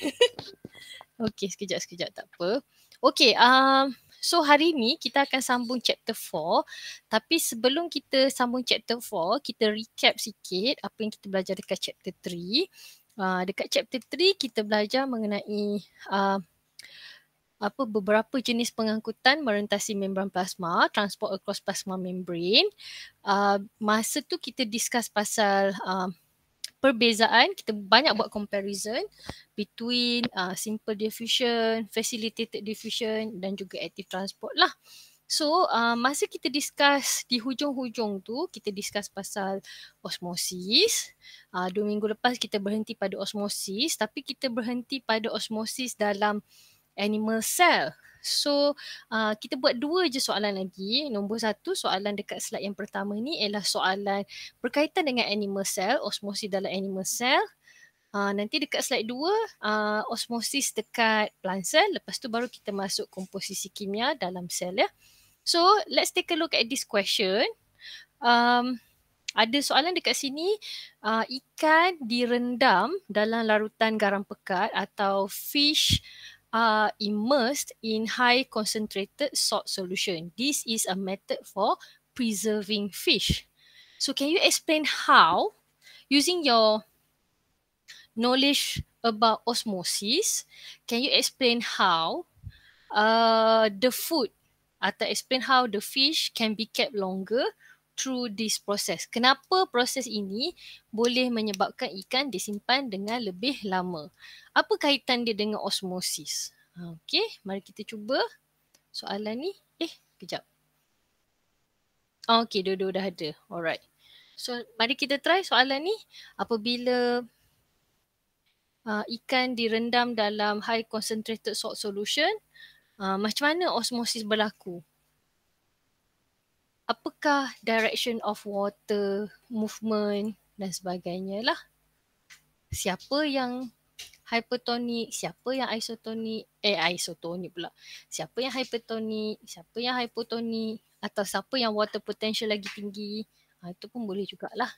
okay, sekejap, sekejap. Tak apa. Okay, um, so hari ni kita akan sambung chapter 4. Tapi sebelum kita sambung chapter 4, kita recap sikit apa yang kita belajar dekat chapter 3. Uh, dekat chapter 3 kita belajar mengenai uh, apa beberapa jenis pengangkutan merentasi membran plasma, transport across plasma membrane. Uh, masa tu kita discuss pasal uh, perbezaan kita banyak buat comparison between uh, simple diffusion, facilitated diffusion dan juga active transport lah. So uh, masa kita discuss di hujung-hujung tu kita discuss pasal osmosis. Uh, dua minggu lepas kita berhenti pada osmosis tapi kita berhenti pada osmosis dalam animal cell. So uh, kita buat dua je soalan lagi. Nombor satu soalan dekat slide yang pertama ni ialah soalan berkaitan dengan animal cell, osmosis dalam animal cell. Uh, nanti dekat slide dua, uh, osmosis dekat plant cell. Lepas tu baru kita masuk komposisi kimia dalam sel ya. So let's take a look at this question. Um, ada soalan dekat sini, uh, ikan direndam dalam larutan garam pekat atau fish are immersed in high concentrated salt solution. This is a method for preserving fish. So can you explain how using your knowledge about osmosis, can you explain how uh, the food atau explain how the fish can be kept longer through this process. Kenapa proses ini boleh menyebabkan ikan disimpan dengan lebih lama? Apa kaitan dia dengan osmosis? Okay, mari kita cuba soalan ni. Eh, kejap. Okay, dua-dua dah ada. Alright. So, mari kita try soalan ni. Apabila uh, ikan direndam dalam high concentrated salt solution, uh, macam mana osmosis berlaku? apakah direction of water movement dan sebagainya lah. Siapa yang hypertonik, siapa yang isotonic? eh isotonic pula. Siapa yang hypertonik, siapa yang hypotonic? atau siapa yang water potential lagi tinggi. Ah, itu pun boleh jugalah.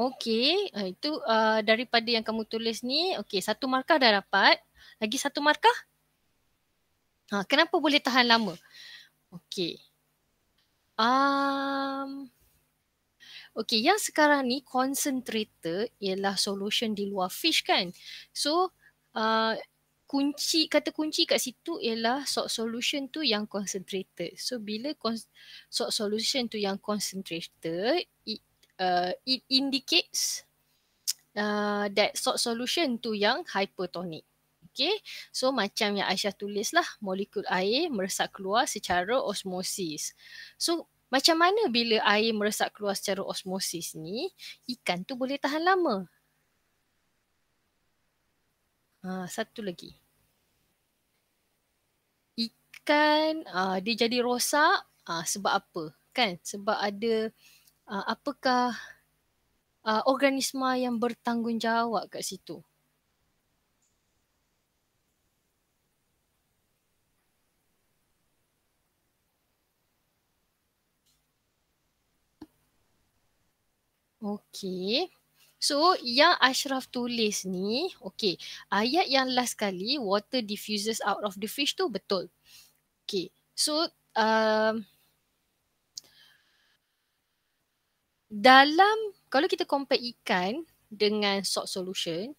Okey, uh, itu uh, daripada yang kamu tulis ni. Okey, satu markah dah dapat. Lagi satu markah? Ha, kenapa boleh tahan lama? Okey. Um, Okey, yang sekarang ni concentrator ialah solution di luar fish kan? So, uh, kunci kata kunci kat situ ialah salt solution tu yang concentrated. So bila salt solution tu yang concentrated, it uh, it indicates uh, that sort solution tu yang hypertonic. Okay, so macam yang Aisyah tulis lah, molekul air meresap keluar secara osmosis. So macam mana bila air meresap keluar secara osmosis ni, ikan tu boleh tahan lama? Ha, satu lagi. Ikan uh, dia jadi rosak uh, sebab apa? Kan? Sebab ada uh, apakah uh, organisma yang bertanggungjawab kat situ? Okey. So yang Ashraf tulis ni, okey, ayat yang last kali water diffuses out of the fish tu betul. Okey. So uh, dalam kalau kita compare ikan dengan salt solution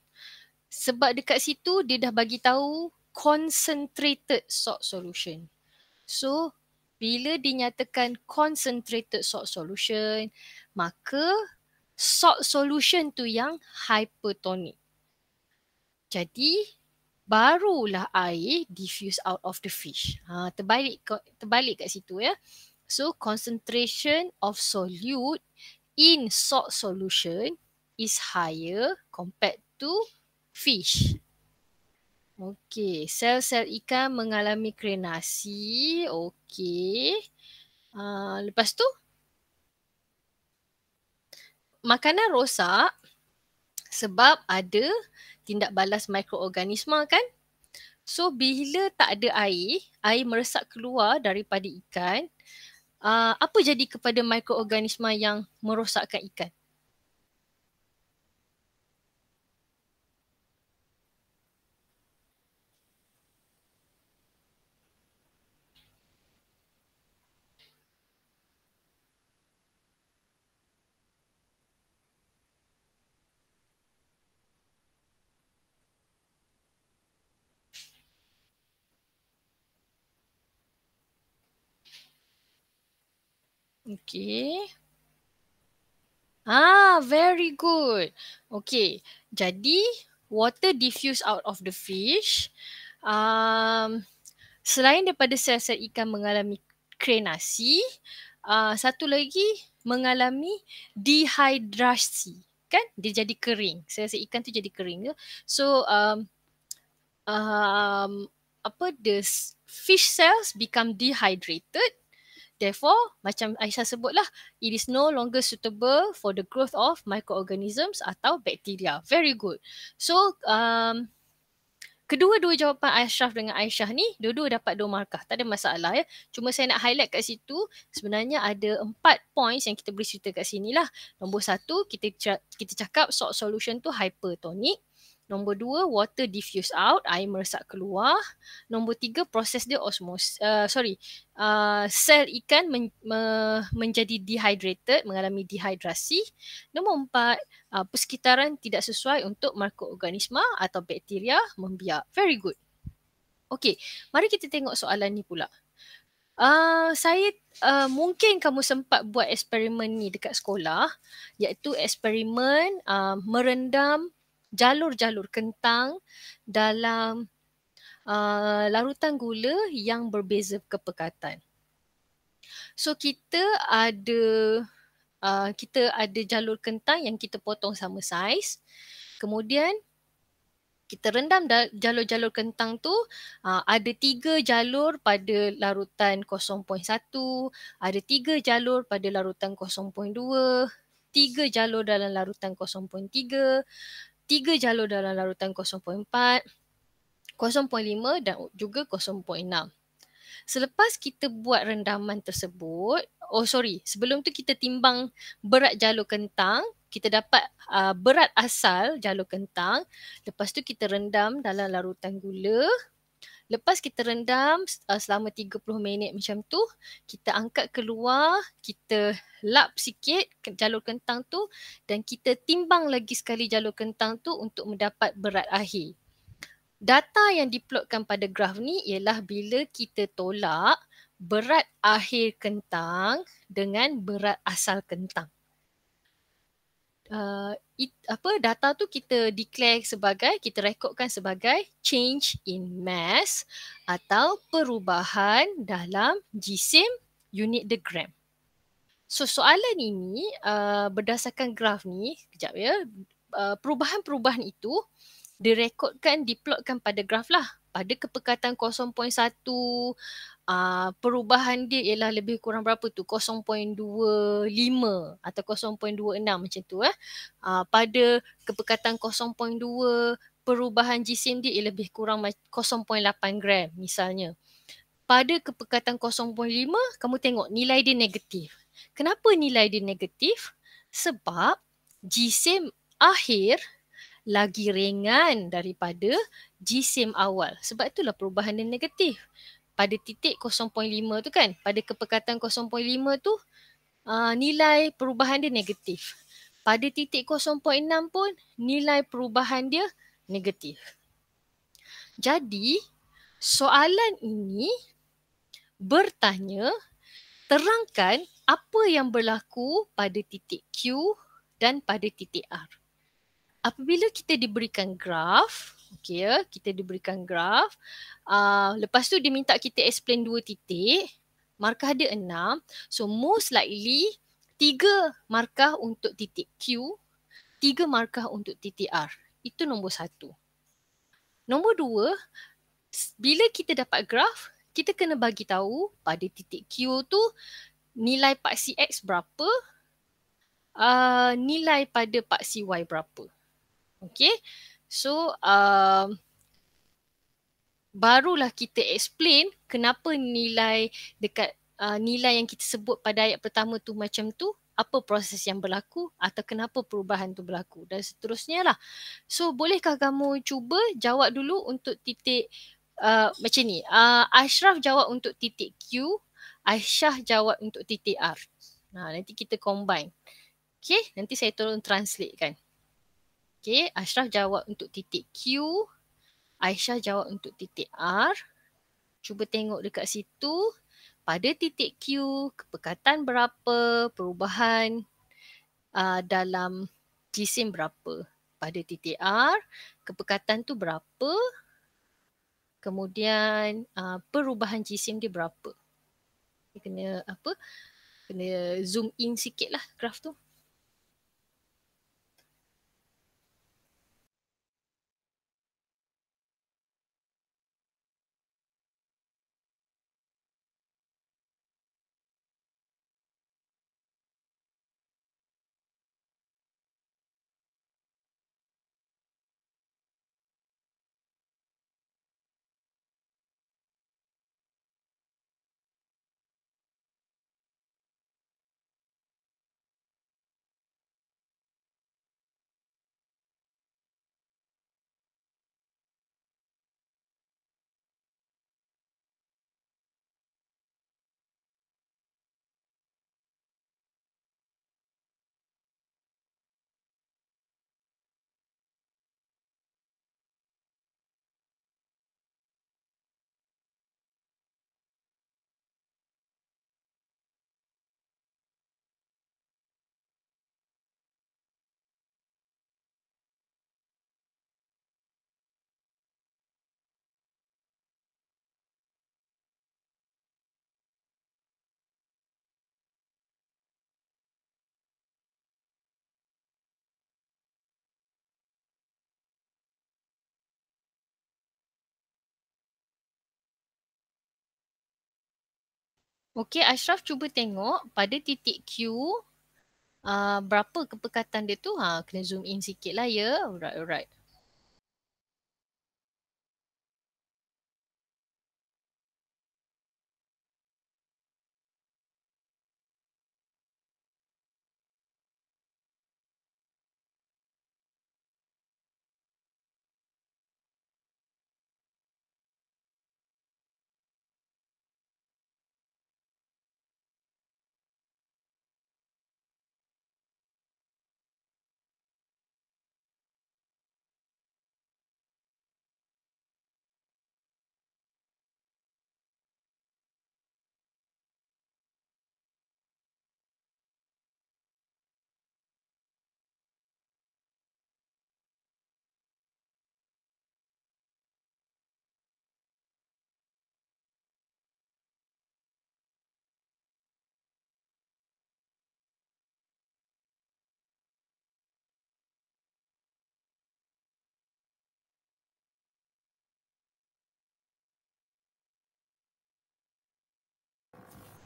sebab dekat situ dia dah bagi tahu concentrated salt solution. So bila dinyatakan concentrated salt solution, maka salt solution tu yang hypertonic. Jadi barulah air diffuse out of the fish. Ha, terbalik terbalik kat situ ya. So concentration of solute in salt solution is higher compared to fish. Okay, sel-sel ikan mengalami krenasi. Okay. Uh, ah, lepas tu, makanan rosak sebab ada tindak balas mikroorganisma kan? So, bila tak ada air, air meresap keluar daripada ikan Ah, apa jadi kepada mikroorganisma yang merosakkan ikan? Okay. Ah, very good. Okay, jadi water diffuse out of the fish. Um, selain daripada sel-sel ikan mengalami krenasi, uh, satu lagi mengalami dehydrasi. Kan? Dia jadi kering. Sel-sel ikan tu jadi kering. Ke? Ya. So, um, um, apa the fish cells become dehydrated Therefore, macam Aisyah sebutlah, it is no longer suitable for the growth of microorganisms atau bacteria. Very good. So, um, kedua-dua jawapan Ashraf dengan Aisyah ni, dua-dua dapat dua markah. Tak ada masalah ya. Cuma saya nak highlight kat situ, sebenarnya ada empat points yang kita boleh cerita kat sini lah. Nombor satu, kita kita cakap salt solution tu hypertonic. Nombor dua, water diffuse out, air meresap keluar. Nombor tiga, proses dia osmos. Uh, sorry, uh, sel ikan men- me- menjadi dehydrated, mengalami dehidrasi. Nombor empat, uh, persekitaran tidak sesuai untuk makroorganisma atau bakteria membiak. Very good. Okay, mari kita tengok soalan ni pula. Uh, saya uh, mungkin kamu sempat buat eksperimen ni dekat sekolah iaitu eksperimen uh, merendam jalur-jalur kentang dalam uh, larutan gula yang berbeza kepekatan. So kita ada uh, kita ada jalur kentang yang kita potong sama saiz. Kemudian kita rendam jalur-jalur kentang tu uh, ada tiga jalur pada larutan 0.1, ada tiga jalur pada larutan 0.2, tiga jalur dalam larutan 0.3, tiga jalur dalam larutan 0.4, 0.5 dan juga 0.6. Selepas kita buat rendaman tersebut, oh sorry, sebelum tu kita timbang berat jalur kentang, kita dapat uh, berat asal jalur kentang. Lepas tu kita rendam dalam larutan gula, Lepas kita rendam uh, selama 30 minit macam tu, kita angkat keluar, kita lap sikit jalur kentang tu dan kita timbang lagi sekali jalur kentang tu untuk mendapat berat akhir. Data yang diplotkan pada graf ni ialah bila kita tolak berat akhir kentang dengan berat asal kentang uh, it, apa data tu kita declare sebagai kita rekodkan sebagai change in mass atau perubahan dalam jisim unit the gram. So soalan ini uh, berdasarkan graf ni, kejap ya. Uh, perubahan-perubahan itu direkodkan, diplotkan pada graf lah. Pada kepekatan 0.1, uh, uh, perubahan dia ialah lebih kurang berapa tu 0.25 atau 0.26 macam tu eh uh, pada kepekatan 0.2 perubahan jisim dia lebih kurang 0.8 gram misalnya. Pada kepekatan 0.5, kamu tengok nilai dia negatif. Kenapa nilai dia negatif? Sebab jisim akhir lagi ringan daripada jisim awal. Sebab itulah perubahan dia negatif pada titik 0.5 tu kan pada kepekatan 0.5 tu uh, nilai perubahan dia negatif pada titik 0.6 pun nilai perubahan dia negatif jadi soalan ini bertanya terangkan apa yang berlaku pada titik Q dan pada titik R apabila kita diberikan graf Okay, ya. kita diberikan graf. Uh, lepas tu dia minta kita explain dua titik. Markah dia enam. So most likely tiga markah untuk titik Q, tiga markah untuk titik R. Itu nombor satu. Nombor dua, bila kita dapat graf, kita kena bagi tahu pada titik Q tu nilai paksi X berapa, uh, nilai pada paksi Y berapa. Okay, So uh, barulah kita explain kenapa nilai dekat uh, nilai yang kita sebut pada ayat pertama tu macam tu apa proses yang berlaku atau kenapa perubahan tu berlaku dan seterusnya lah. So bolehkah kamu cuba jawab dulu untuk titik uh, macam ni. Uh, Ashraf jawab untuk titik Q, Aisyah jawab untuk titik R. Nah, nanti kita combine. Okay, nanti saya tolong translate kan. Okay, Ashraf jawab untuk titik Q. Aisyah jawab untuk titik R. Cuba tengok dekat situ. Pada titik Q, kepekatan berapa, perubahan uh, dalam jisim berapa. Pada titik R, kepekatan tu berapa, kemudian uh, perubahan jisim dia berapa. Dia kena apa? Kena zoom in sikit lah graf tu. Okey, Ashraf cuba tengok pada titik Q uh, berapa kepekatan dia tu. Ha, kena zoom in sikit lah ya. Alright, alright.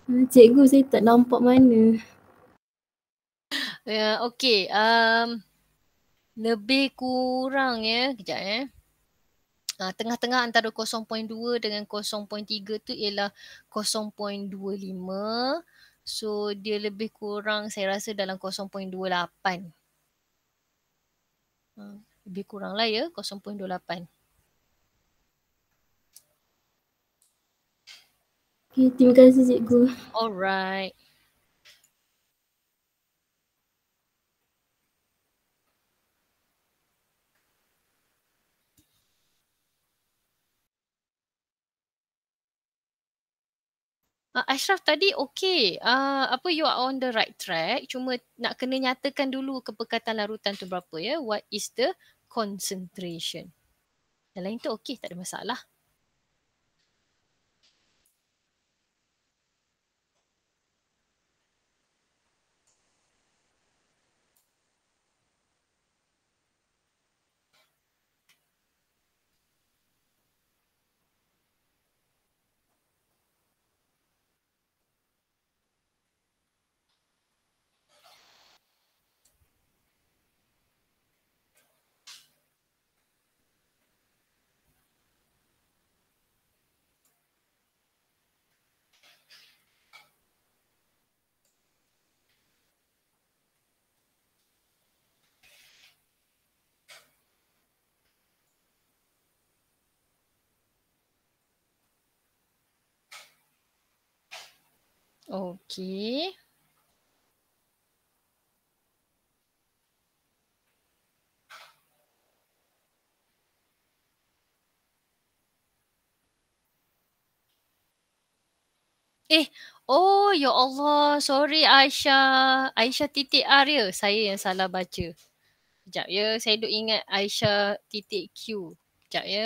Hmm, cikgu saya tak nampak mana. Ya, yeah, okey. Um, lebih kurang ya, kejap ya. Uh, tengah-tengah antara 0.2 dengan 0.3 tu ialah 0.25. So dia lebih kurang saya rasa dalam 0.28. Uh, hmm, lebih kurang lah ya 0.28. Okay, terima kasih cikgu. Alright. Uh, Ashraf tadi okey. Uh, apa you are on the right track. Cuma nak kena nyatakan dulu kepekatan larutan tu berapa ya. What is the concentration. Yang lain tu okey tak ada masalah. Okey. Eh, oh ya Allah, sorry Aisyah. Aisyah titik R ya, saya yang salah baca. Sekejap ya, saya duk ingat Aisyah titik Q. Sekejap ya.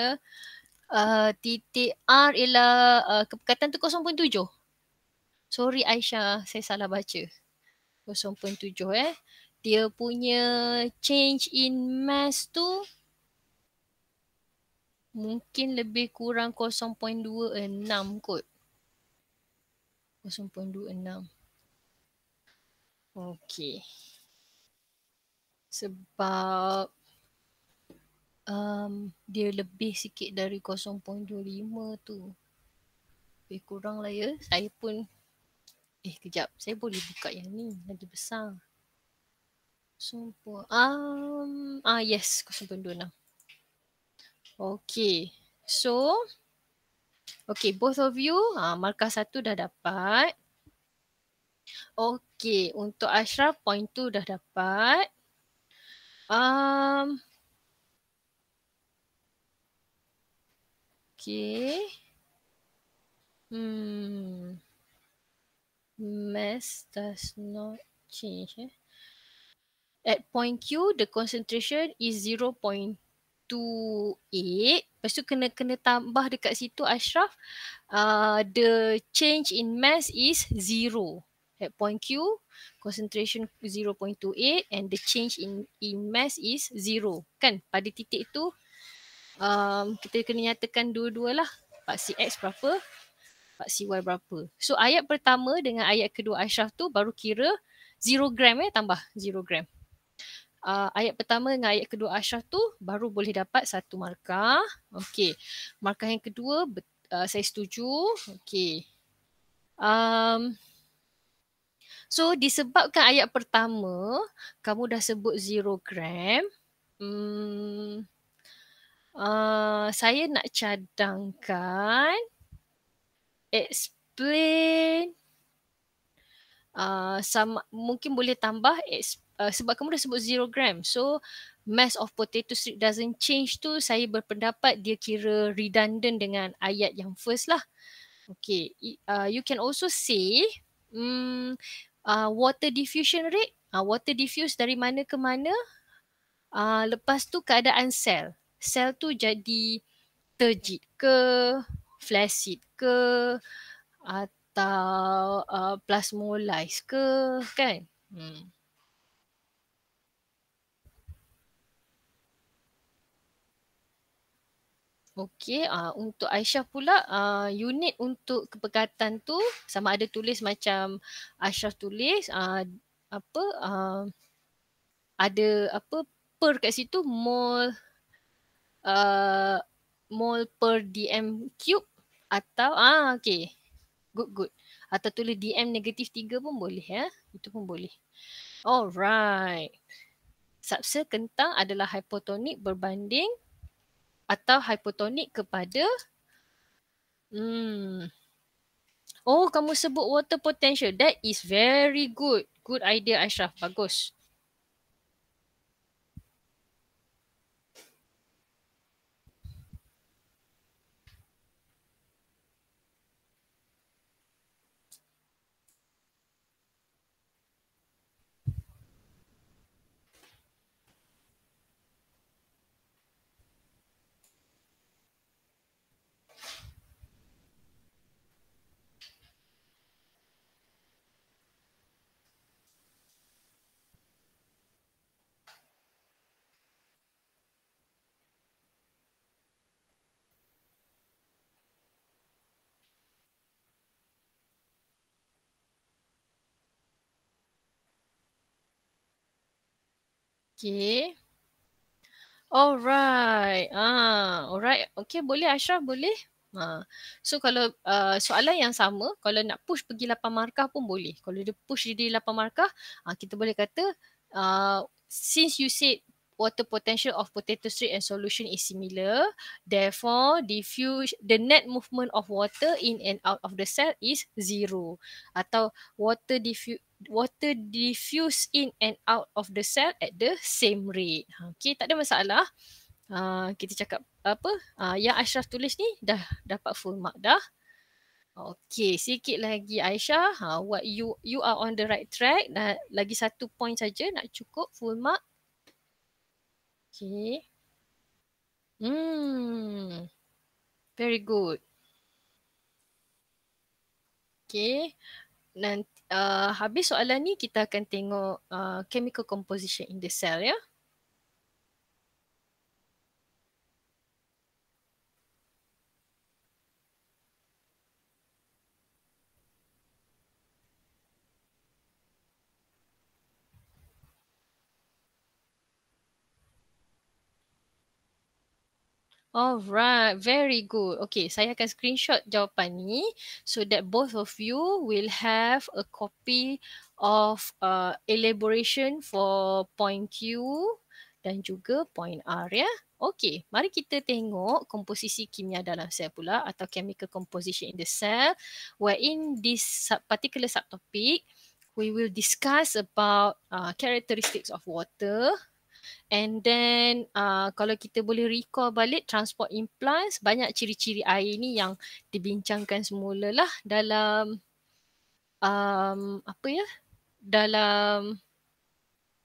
Uh, titik R ialah uh, ah, keperkatan tu 0.7. Sorry Aisyah, saya salah baca. 0.7 eh. Dia punya change in mass tu mungkin lebih kurang 0.26 kot. 0.26. Okay. Sebab um, dia lebih sikit dari 0.25 tu. Lebih kurang lah ya. Saya pun Eh kejap saya boleh buka yang ni lagi besar. Sumpah. Um, ah yes 0.26. Okay. So Okay, both of you, Ah, markah satu dah dapat. Okay, untuk Ashraf, point tu dah dapat. Um, okay. Hmm mass does not change. Eh? At point Q, the concentration is 0.28. Lepas tu kena kena tambah dekat situ Ashraf. Uh, the change in mass is 0. At point Q, concentration 0.28 and the change in, in mass is 0. Kan? Pada titik tu, um, kita kena nyatakan dua-dualah. Paksi X berapa, CY berapa. So ayat pertama dengan ayat kedua Aisyah tu baru kira 0 gram eh tambah 0 gram. Uh, ayat pertama dengan ayat kedua Aisyah tu baru boleh dapat satu markah. Okey. Markah yang kedua uh, saya setuju. Okey. Um, so disebabkan ayat pertama kamu dah sebut 0 gram. Hmm, Uh, saya nak cadangkan explain uh, sama mungkin boleh tambah uh, sebab kamu dah sebut zero gram so mass of potato strip doesn't change tu saya berpendapat dia kira redundant dengan ayat yang first lah okay uh, you can also say um, uh, water diffusion rate uh, water diffuse dari mana ke mana uh, lepas tu keadaan sel sel tu jadi terjit ke flaccid ke atau uh, plasmolyse ke kan hmm Okey, uh, untuk Aisyah pula uh, unit untuk kepekatan tu sama ada tulis macam Aisyah tulis uh, apa uh, ada apa per kat situ mol uh, mol per dm cube atau ah okey good good atau tulis dm negatif 3 pun boleh ya itu pun boleh alright subsel kentang adalah hipotonik berbanding atau hipotonik kepada hmm oh kamu sebut water potential that is very good good idea ashraf bagus Okay. Alright. Ah, alright. Okay, boleh Ashraf, boleh? Ha. So kalau uh, soalan yang sama, kalau nak push pergi 8 markah pun boleh. Kalau dia push jadi 8 markah, ah kita boleh kata ah, since you said water potential of potato street and solution is similar, therefore diffuse, the net movement of water in and out of the cell is zero. Atau water diffuse, water diffuse in and out of the cell at the same rate. Ha, okay, tak ada masalah. Uh, kita cakap apa? Uh, yang Ashraf tulis ni dah dapat full mark dah. Okay, sikit lagi Aisyah. Ha, what you you are on the right track. Dah lagi satu point saja nak cukup full mark. Okay. Hmm. Very good. Okay. Nanti uh, habis soalan ni kita akan tengok uh, chemical composition in the cell ya. Yeah? Alright, very good. Okay, saya akan screenshot jawapan ni so that both of you will have a copy of uh, elaboration for point Q dan juga point R ya. Okay, mari kita tengok komposisi kimia dalam sel pula atau chemical composition in the cell where in this sub particular subtopic we will discuss about uh, characteristics of water And then uh, kalau kita boleh recall balik transport implants, banyak ciri-ciri air ni yang dibincangkan semula lah dalam um, apa ya? Dalam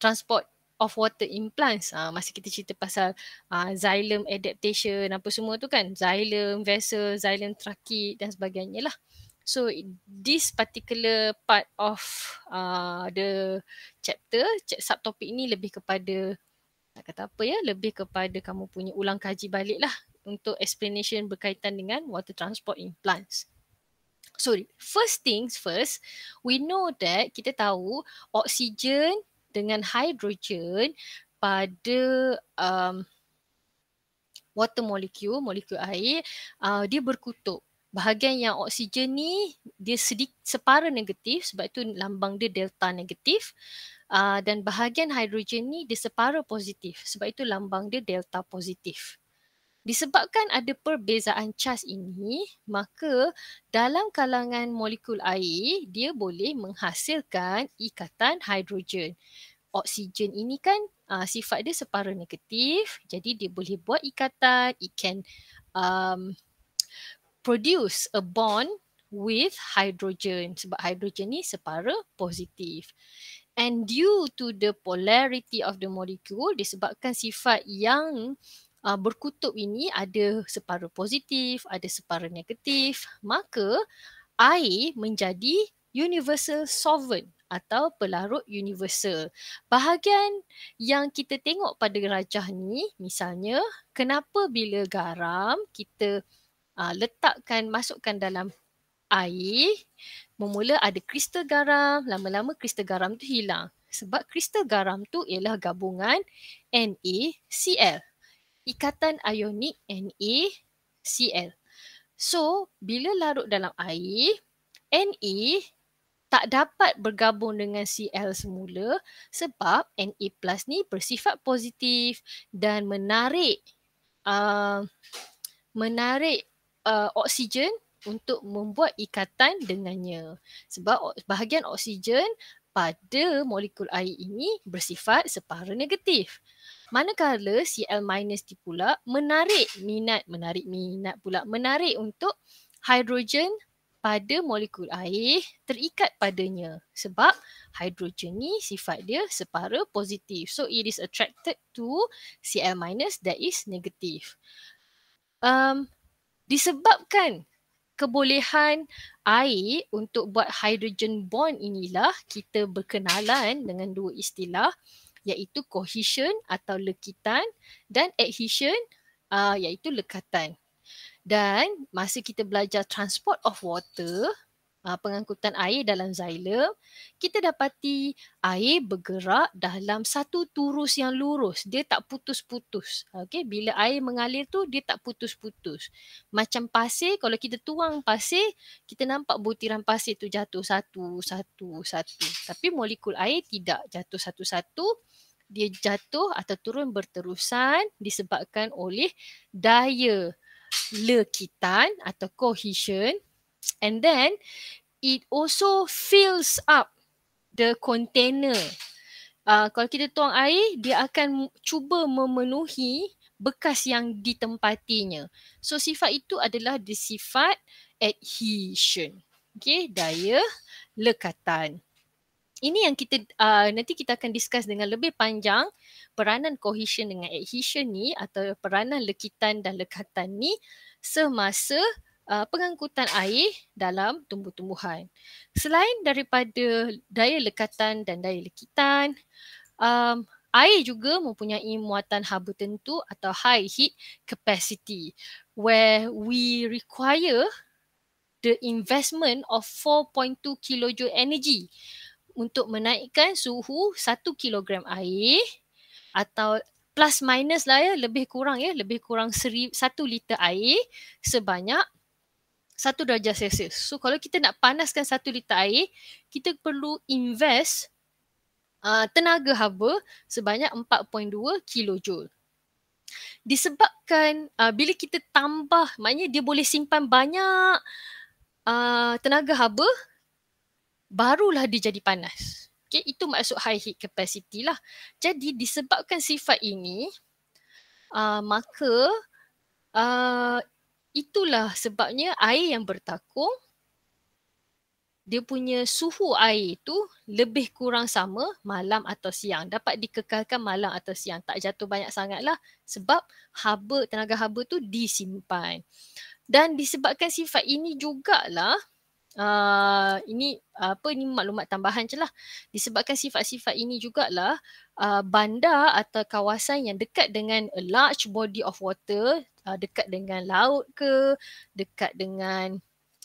transport of water implants. Uh, ah, masa kita cerita pasal uh, xylem adaptation apa semua tu kan. Xylem, vessel, xylem trachea dan sebagainya lah. So this particular part of uh, the chapter, subtopik ni lebih kepada tak kata apa ya, lebih kepada kamu punya ulang kaji balik lah untuk explanation berkaitan dengan water transport in plants. So first things first, we know that kita tahu oksigen dengan hidrogen pada um, water molecule, molekul air, uh, dia berkutuk. Bahagian yang oksigen ni dia sedikit separa negatif sebab tu lambang dia delta negatif uh, dan bahagian hidrogen ni disepara positif sebab itu lambang dia delta positif. Disebabkan ada perbezaan cas ini, maka dalam kalangan molekul air, dia boleh menghasilkan ikatan hidrogen. Oksigen ini kan uh, sifat dia separa negatif, jadi dia boleh buat ikatan, it can um, produce a bond with hydrogen sebab hydrogen ni separa positif and due to the polarity of the molecule disebabkan sifat yang uh, berkutub ini ada separuh positif, ada separuh negatif, maka air menjadi universal solvent atau pelarut universal. Bahagian yang kita tengok pada rajah ni misalnya kenapa bila garam kita uh, letakkan masukkan dalam air Memula ada kristal garam, lama-lama kristal garam tu hilang. Sebab kristal garam tu ialah gabungan NaCl. Ikatan ionik NaCl. So, bila larut dalam air, Na tak dapat bergabung dengan Cl semula sebab Na plus ni bersifat positif dan menarik uh, menarik uh, oksigen untuk membuat ikatan dengannya. Sebab bahagian oksigen pada molekul air ini bersifat separuh negatif. Manakala Cl- di pula menarik minat, menarik minat pula, menarik untuk hidrogen pada molekul air terikat padanya sebab hidrogen ni sifat dia separuh positif. So it is attracted to Cl- that is negative. Um, disebabkan kebolehan air untuk buat hydrogen bond inilah kita berkenalan dengan dua istilah iaitu cohesion atau lekitan dan adhesion uh, iaitu lekatan. Dan masa kita belajar transport of water, uh, pengangkutan air dalam xylem, kita dapati air bergerak dalam satu turus yang lurus. Dia tak putus-putus. Okay? Bila air mengalir tu, dia tak putus-putus. Macam pasir, kalau kita tuang pasir, kita nampak butiran pasir tu jatuh satu-satu-satu. Tapi molekul air tidak jatuh satu-satu dia jatuh atau turun berterusan disebabkan oleh daya lekitan atau cohesion and then it also fills up the container. Uh, kalau kita tuang air, dia akan cuba memenuhi bekas yang ditempatinya. So sifat itu adalah the sifat adhesion. Okay, daya lekatan. Ini yang kita uh, nanti kita akan discuss dengan lebih panjang peranan cohesion dengan adhesion ni atau peranan lekitan dan lekatan ni semasa uh, pengangkutan air dalam tumbuh-tumbuhan. Selain daripada daya lekatan dan daya lekitan, um, air juga mempunyai muatan haba tentu atau high heat capacity where we require the investment of 4.2 kJ energy untuk menaikkan suhu 1 kg air atau plus minus lah ya lebih kurang ya lebih kurang satu liter air sebanyak satu darjah Celsius. So kalau kita nak panaskan satu liter air, kita perlu invest uh, tenaga haba sebanyak 4.2 kilojoule. Disebabkan uh, bila kita tambah, maknanya dia boleh simpan banyak uh, tenaga haba, barulah dia jadi panas. Okay, itu maksud high heat capacity lah. Jadi disebabkan sifat ini, uh, maka uh, itulah sebabnya air yang bertakung dia punya suhu air itu lebih kurang sama malam atau siang. Dapat dikekalkan malam atau siang. Tak jatuh banyak sangatlah sebab haba, tenaga haba tu disimpan. Dan disebabkan sifat ini jugalah Uh, ini apa ini maklumat tambahan je lah disebabkan sifat-sifat ini jugalah uh, bandar atau kawasan yang dekat dengan a large body of water uh, dekat dengan laut ke, dekat dengan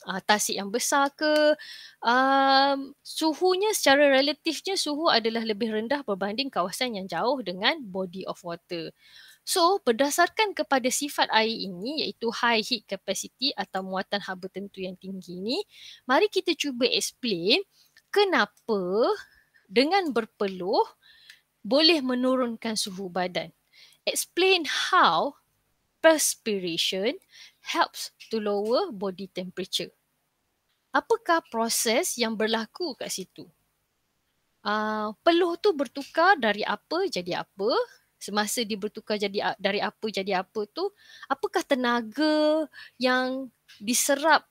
uh, tasik yang besar ke. Um, suhunya secara relatifnya suhu adalah lebih rendah berbanding kawasan yang jauh dengan body of water. So, berdasarkan kepada sifat air ini iaitu high heat capacity atau muatan haba tentu yang tinggi ini mari kita cuba explain kenapa dengan berpeluh boleh menurunkan suhu badan. Explain how perspiration helps to lower body temperature. Apakah proses yang berlaku kat situ? Uh, peluh tu bertukar dari apa jadi apa? Semasa dia bertukar jadi dari apa jadi apa tu, apakah tenaga yang diserap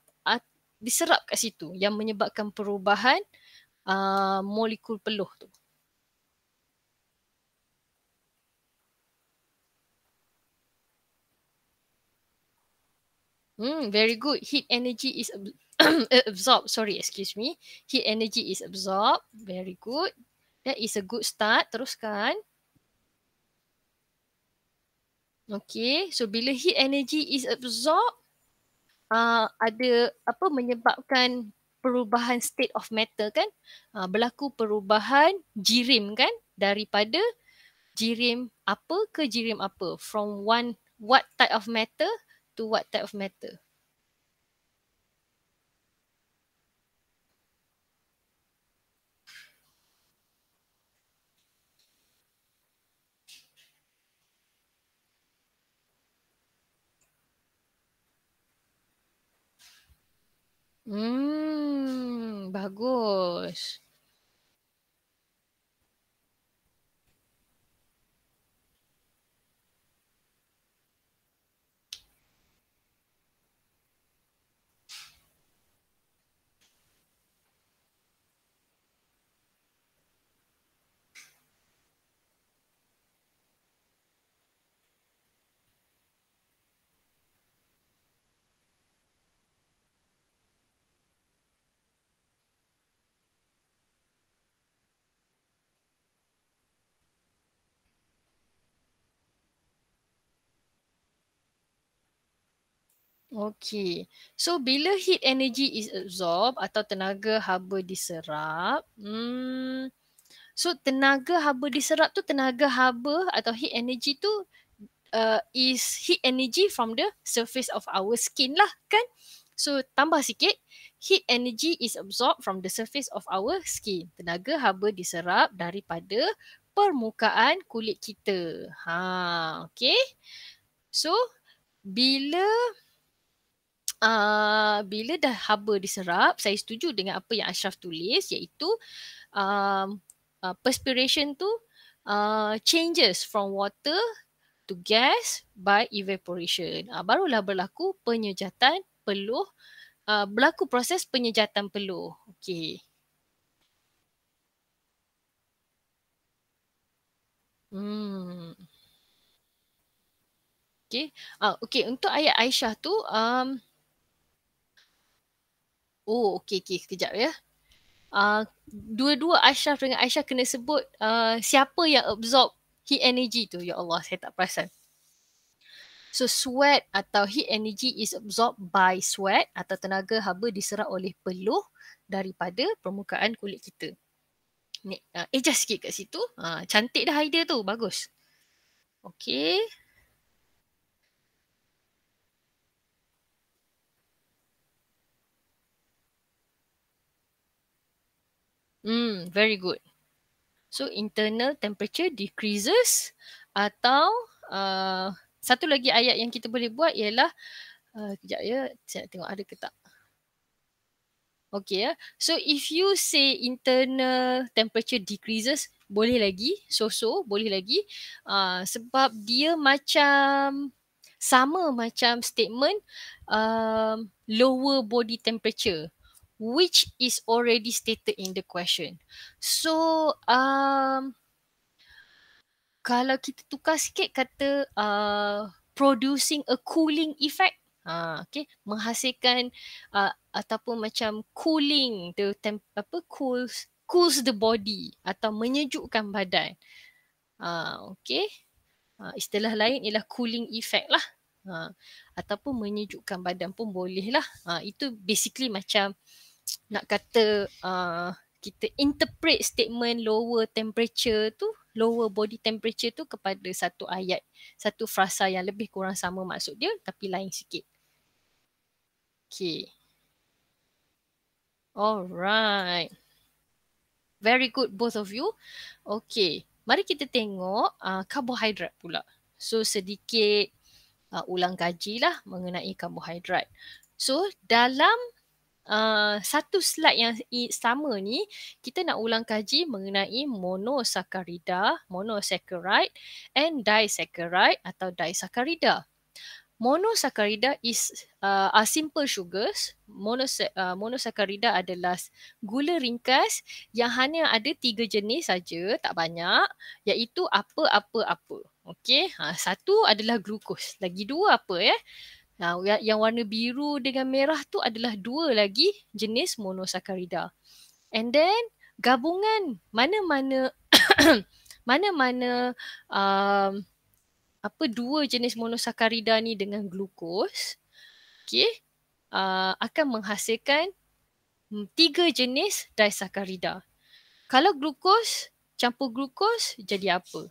diserap kat situ yang menyebabkan perubahan uh, molekul peluh tu? Hmm, very good. Heat energy is ab- eh, absorbed. Sorry, excuse me. Heat energy is absorbed. Very good. That is a good start. Teruskan. Okay, so bila heat energy is absorbed, uh, ada apa menyebabkan perubahan state of matter kan? Uh, berlaku perubahan jirim kan? Daripada jirim apa ke jirim apa? From one what type of matter to what type of matter? Hmm, bagus. Okay. So bila heat energy is absorbed atau tenaga haba diserap, hmm, so tenaga haba diserap tu tenaga haba atau heat energy tu uh, is heat energy from the surface of our skin lah kan? So tambah sikit, heat energy is absorbed from the surface of our skin. Tenaga haba diserap daripada permukaan kulit kita. Ha, okay. So bila uh, bila dah haba diserap, saya setuju dengan apa yang Ashraf tulis iaitu um, uh, perspiration tu uh, changes from water to gas by evaporation. Uh, barulah berlaku penyejatan peluh, uh, berlaku proses penyejatan peluh. Okay. Hmm. Okay. Uh, okay, untuk ayat Aisyah tu, um, Oh, okey, okey. Sekejap ya. Uh, dua-dua Ashraf dengan Aisyah kena sebut uh, siapa yang absorb heat energy tu. Ya Allah, saya tak perasan. So sweat atau heat energy is absorbed by sweat atau tenaga haba diserap oleh peluh daripada permukaan kulit kita. Ni, uh, ah, adjust eh, sikit kat situ. Uh, cantik dah idea tu. Bagus. Okay. Hmm, very good. So internal temperature decreases atau uh, satu lagi ayat yang kita boleh buat ialah uh, kejap ya, saya nak tengok ada ke tak. Okay ya. So if you say internal temperature decreases, boleh lagi. So-so, boleh lagi. Uh, sebab dia macam sama macam statement uh, lower body temperature which is already stated in the question. So, um, kalau kita tukar sikit kata uh, producing a cooling effect, uh, okay, menghasilkan uh, ataupun macam cooling the temp, apa cools cools the body atau menyejukkan badan. Uh, okay, uh, istilah lain ialah cooling effect lah. Uh, ataupun menyejukkan badan pun boleh lah. Uh, itu basically macam nak kata uh, kita interpret statement lower temperature tu lower body temperature tu kepada satu ayat satu frasa yang lebih kurang sama maksud dia tapi lain sikit okay alright very good both of you okay mari kita tengok uh, karbohidrat pula so sedikit uh, ulang lah mengenai karbohidrat so dalam uh, satu slide yang sama ni kita nak ulang kaji mengenai monosakarida, monosaccharide and disaccharide atau disaccharida. Monosaccharida is uh, are simple sugars. Monos, uh, eh, monosaccharida adalah gula ringkas yang hanya ada tiga jenis saja, tak banyak, iaitu apa-apa-apa. Okey, ha, satu adalah glukos. Lagi dua apa ya? Eh? Nah, ya, yang warna biru dengan merah tu adalah dua lagi jenis monosakarida. And then gabungan mana-mana mana-mana um, apa dua jenis monosakarida ni dengan glukos okey uh, akan menghasilkan hmm, tiga jenis disakarida. Kalau glukos campur glukos jadi apa?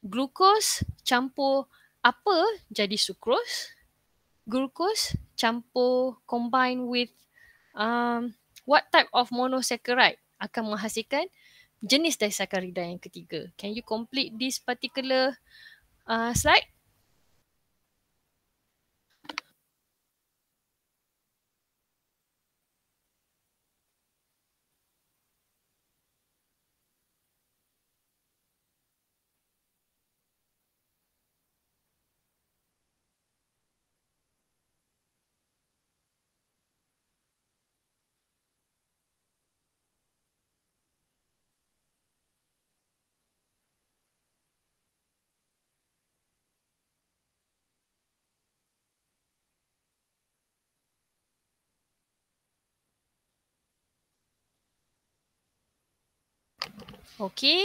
Glukos campur apa jadi sukros? glucose campur combine with um, what type of monosaccharide akan menghasilkan jenis disaccharida yang ketiga. Can you complete this particular uh, slide? Okay.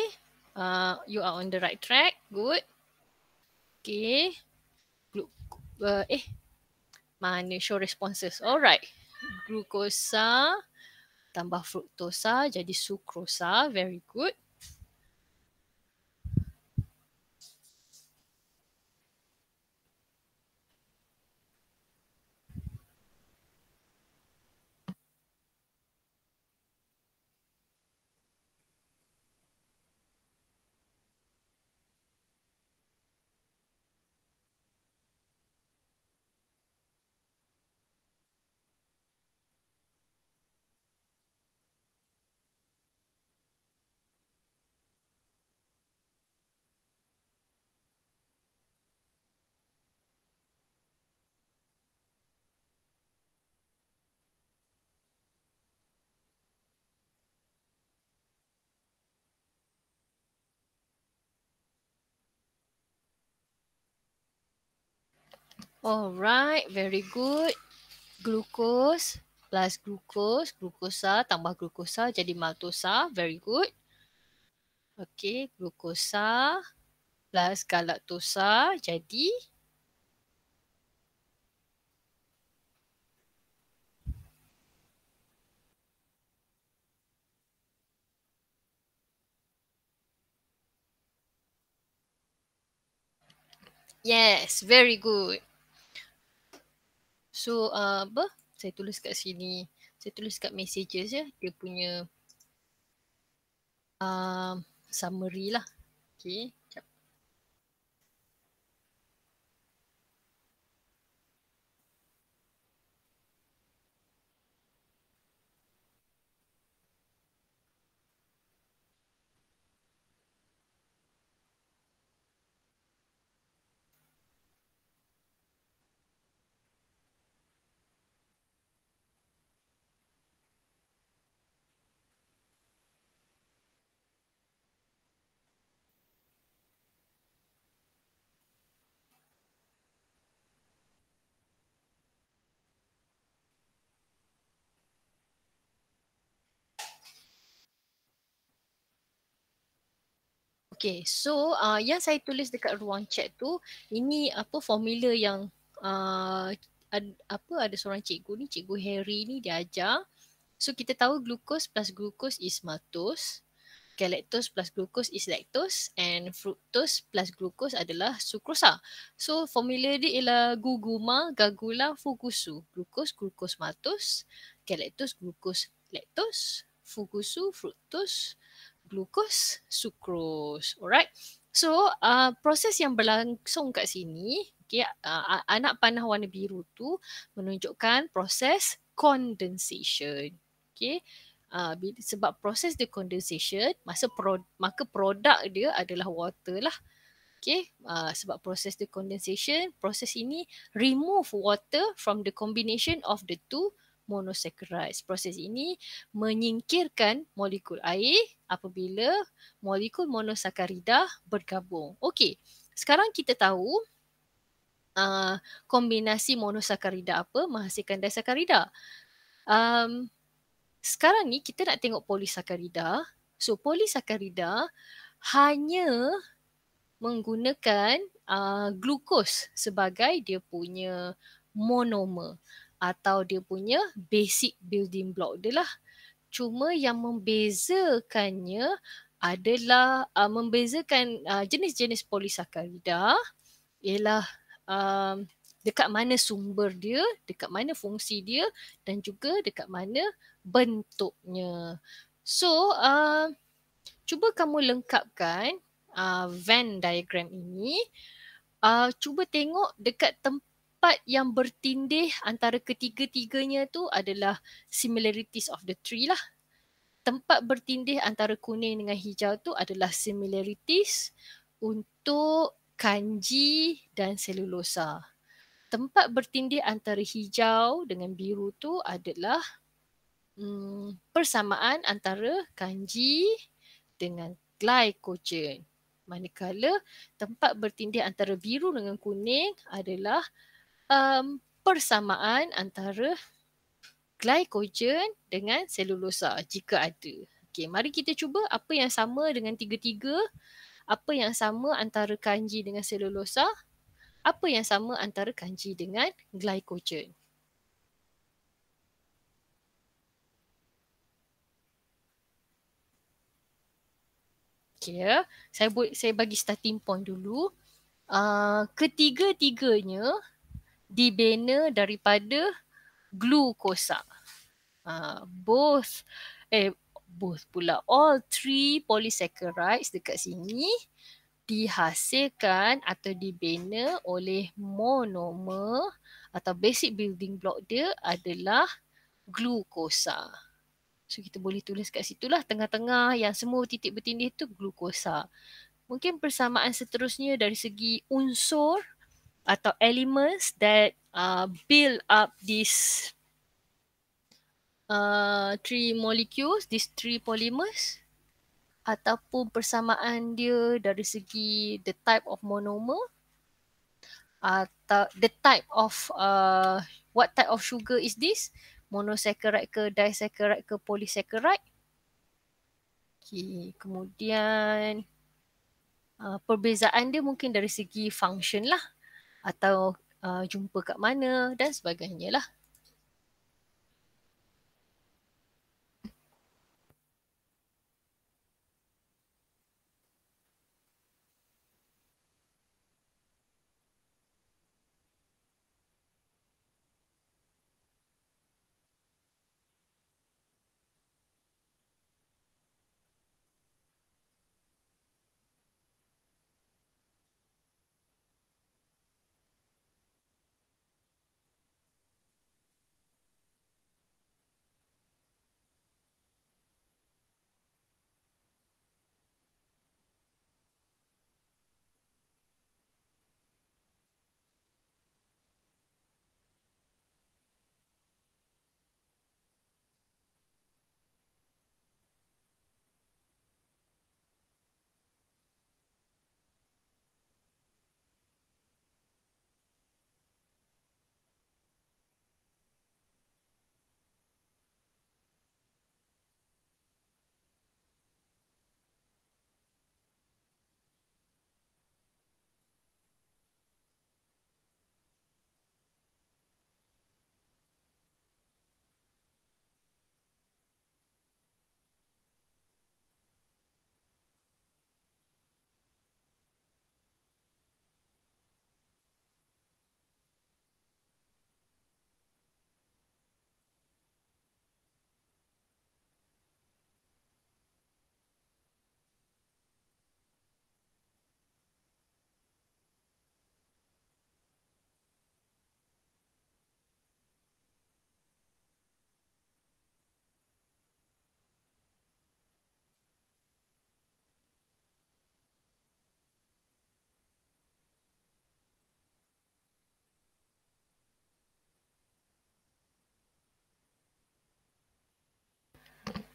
Uh, you are on the right track. Good. Okay. Glu uh, eh. Mana show responses. Alright. Glucosa tambah fruktosa jadi sukrosa. Very good. Alright, very good. Glucose plus glucose, glukosa tambah glukosa jadi maltosa. Very good. Okay, glukosa plus galaktosa jadi Yes, very good. So uh, apa? Saya tulis kat sini. Saya tulis kat messages ya. Dia punya uh, summary lah. Okay. Okay, so uh, yang saya tulis dekat ruang chat tu, ini apa formula yang uh, ad, apa ada seorang cikgu ni, cikgu Harry ni dia ajar. So kita tahu glukos plus glukos is maltose. Galactose plus glucose is lactose and fructose plus glucose adalah sukrosa. So formula dia ialah guguma gagula fugusu. Glucose glucose maltose, galactose glucose lactose, fugusu fructose glukos, sukros, Alright. So, uh, proses yang berlangsung kat sini, okay, uh, anak panah warna biru tu menunjukkan proses condensation. Okay. Uh, sebab proses dia condensation, masa pro, maka produk dia adalah water lah. Okay. Uh, sebab proses dia condensation, proses ini remove water from the combination of the two monosaccharides. Proses ini menyingkirkan molekul air apabila molekul monosakarida bergabung. Okey, sekarang kita tahu uh, kombinasi monosakarida apa menghasilkan disakarida. Um, sekarang ni kita nak tengok polisakarida. So polisakarida hanya menggunakan uh, glukos sebagai dia punya monomer atau dia punya basic building block dia lah. Cuma yang membezakannya adalah uh, membezakan jenis uh, jenis-jenis polisakarida ialah um, dekat mana sumber dia, dekat mana fungsi dia dan juga dekat mana bentuknya. So, uh, cuba kamu lengkapkan uh, Venn diagram ini. Uh, cuba tengok dekat tempat pendapat yang bertindih antara ketiga-tiganya tu adalah similarities of the three lah. Tempat bertindih antara kuning dengan hijau tu adalah similarities untuk kanji dan selulosa. Tempat bertindih antara hijau dengan biru tu adalah hmm, persamaan antara kanji dengan glycogen. Manakala tempat bertindih antara biru dengan kuning adalah um, persamaan antara glycogen dengan selulosa jika ada. Okey, mari kita cuba apa yang sama dengan tiga-tiga. Apa yang sama antara kanji dengan selulosa? Apa yang sama antara kanji dengan glycogen? Okey, ya. saya buat, saya bagi starting point dulu. Uh, ketiga-tiganya dibina daripada glukosa. Uh, both eh both pula all three polysaccharides dekat sini dihasilkan atau dibina oleh monomer atau basic building block dia adalah glukosa. So kita boleh tulis kat situ lah tengah-tengah yang semua titik bertindih tu glukosa. Mungkin persamaan seterusnya dari segi unsur atau elements that uh, build up this uh, three molecules, these three polymers ataupun persamaan dia dari segi the type of monomer atau the type of uh, what type of sugar is this? Monosaccharide ke disaccharide ke polysaccharide? Okay, kemudian uh, perbezaan dia mungkin dari segi function lah atau uh, jumpa kat mana dan sebagainya lah.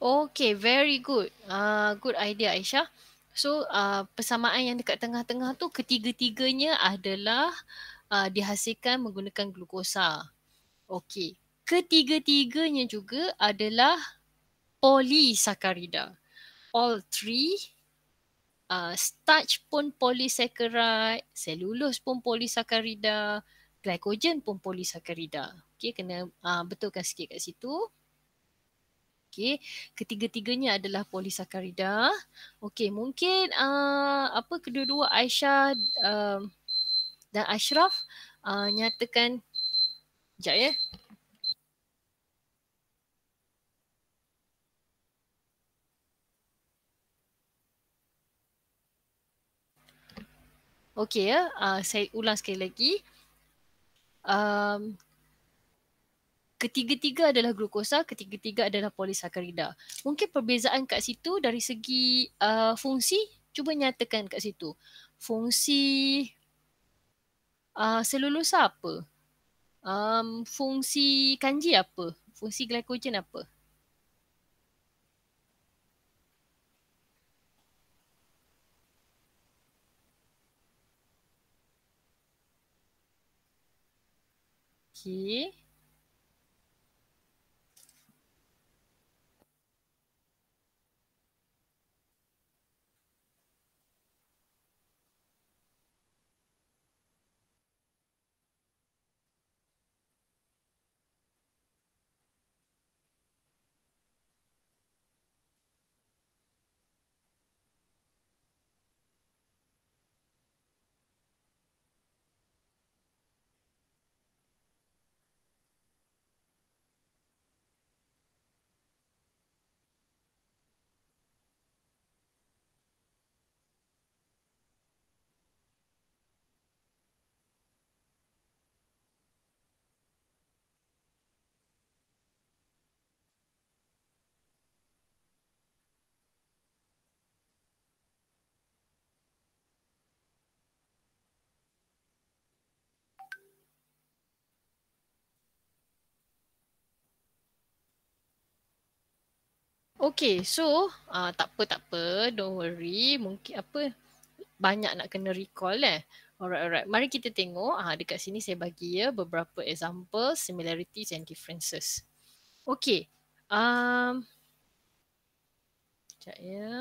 Okay, very good. Ah, uh, good idea Aisyah. So, ah uh, persamaan yang dekat tengah-tengah tu ketiga-tiganya adalah uh, dihasilkan menggunakan glukosa. Okay. Ketiga-tiganya juga adalah polisakarida. All three uh, starch pun polysaccharide, selulos pun polisakarida, glycogen pun polisakarida. Okay, kena uh, betulkan sikit kat situ. Okey, ketiga-tiganya adalah polisakarida. Okey, mungkin uh, apa kedua-dua Aisyah uh, dan Ashraf uh, nyatakan Sekejap ya. Okey ya, uh, saya ulang sekali lagi. Um, ketiga-tiga adalah glukosa, ketiga-tiga adalah polisakarida. Mungkin perbezaan kat situ dari segi uh, fungsi, cuba nyatakan kat situ. Fungsi uh, selulosa apa? Um, fungsi kanji apa? Fungsi glycogen apa? Okay. Okay, so uh, tak apa tak apa, don't worry. Mungkin apa banyak nak kena recall eh. Alright, alright. Mari kita tengok uh, dekat sini saya bagi ya beberapa example similarities and differences. Okay. Um, sekejap ya.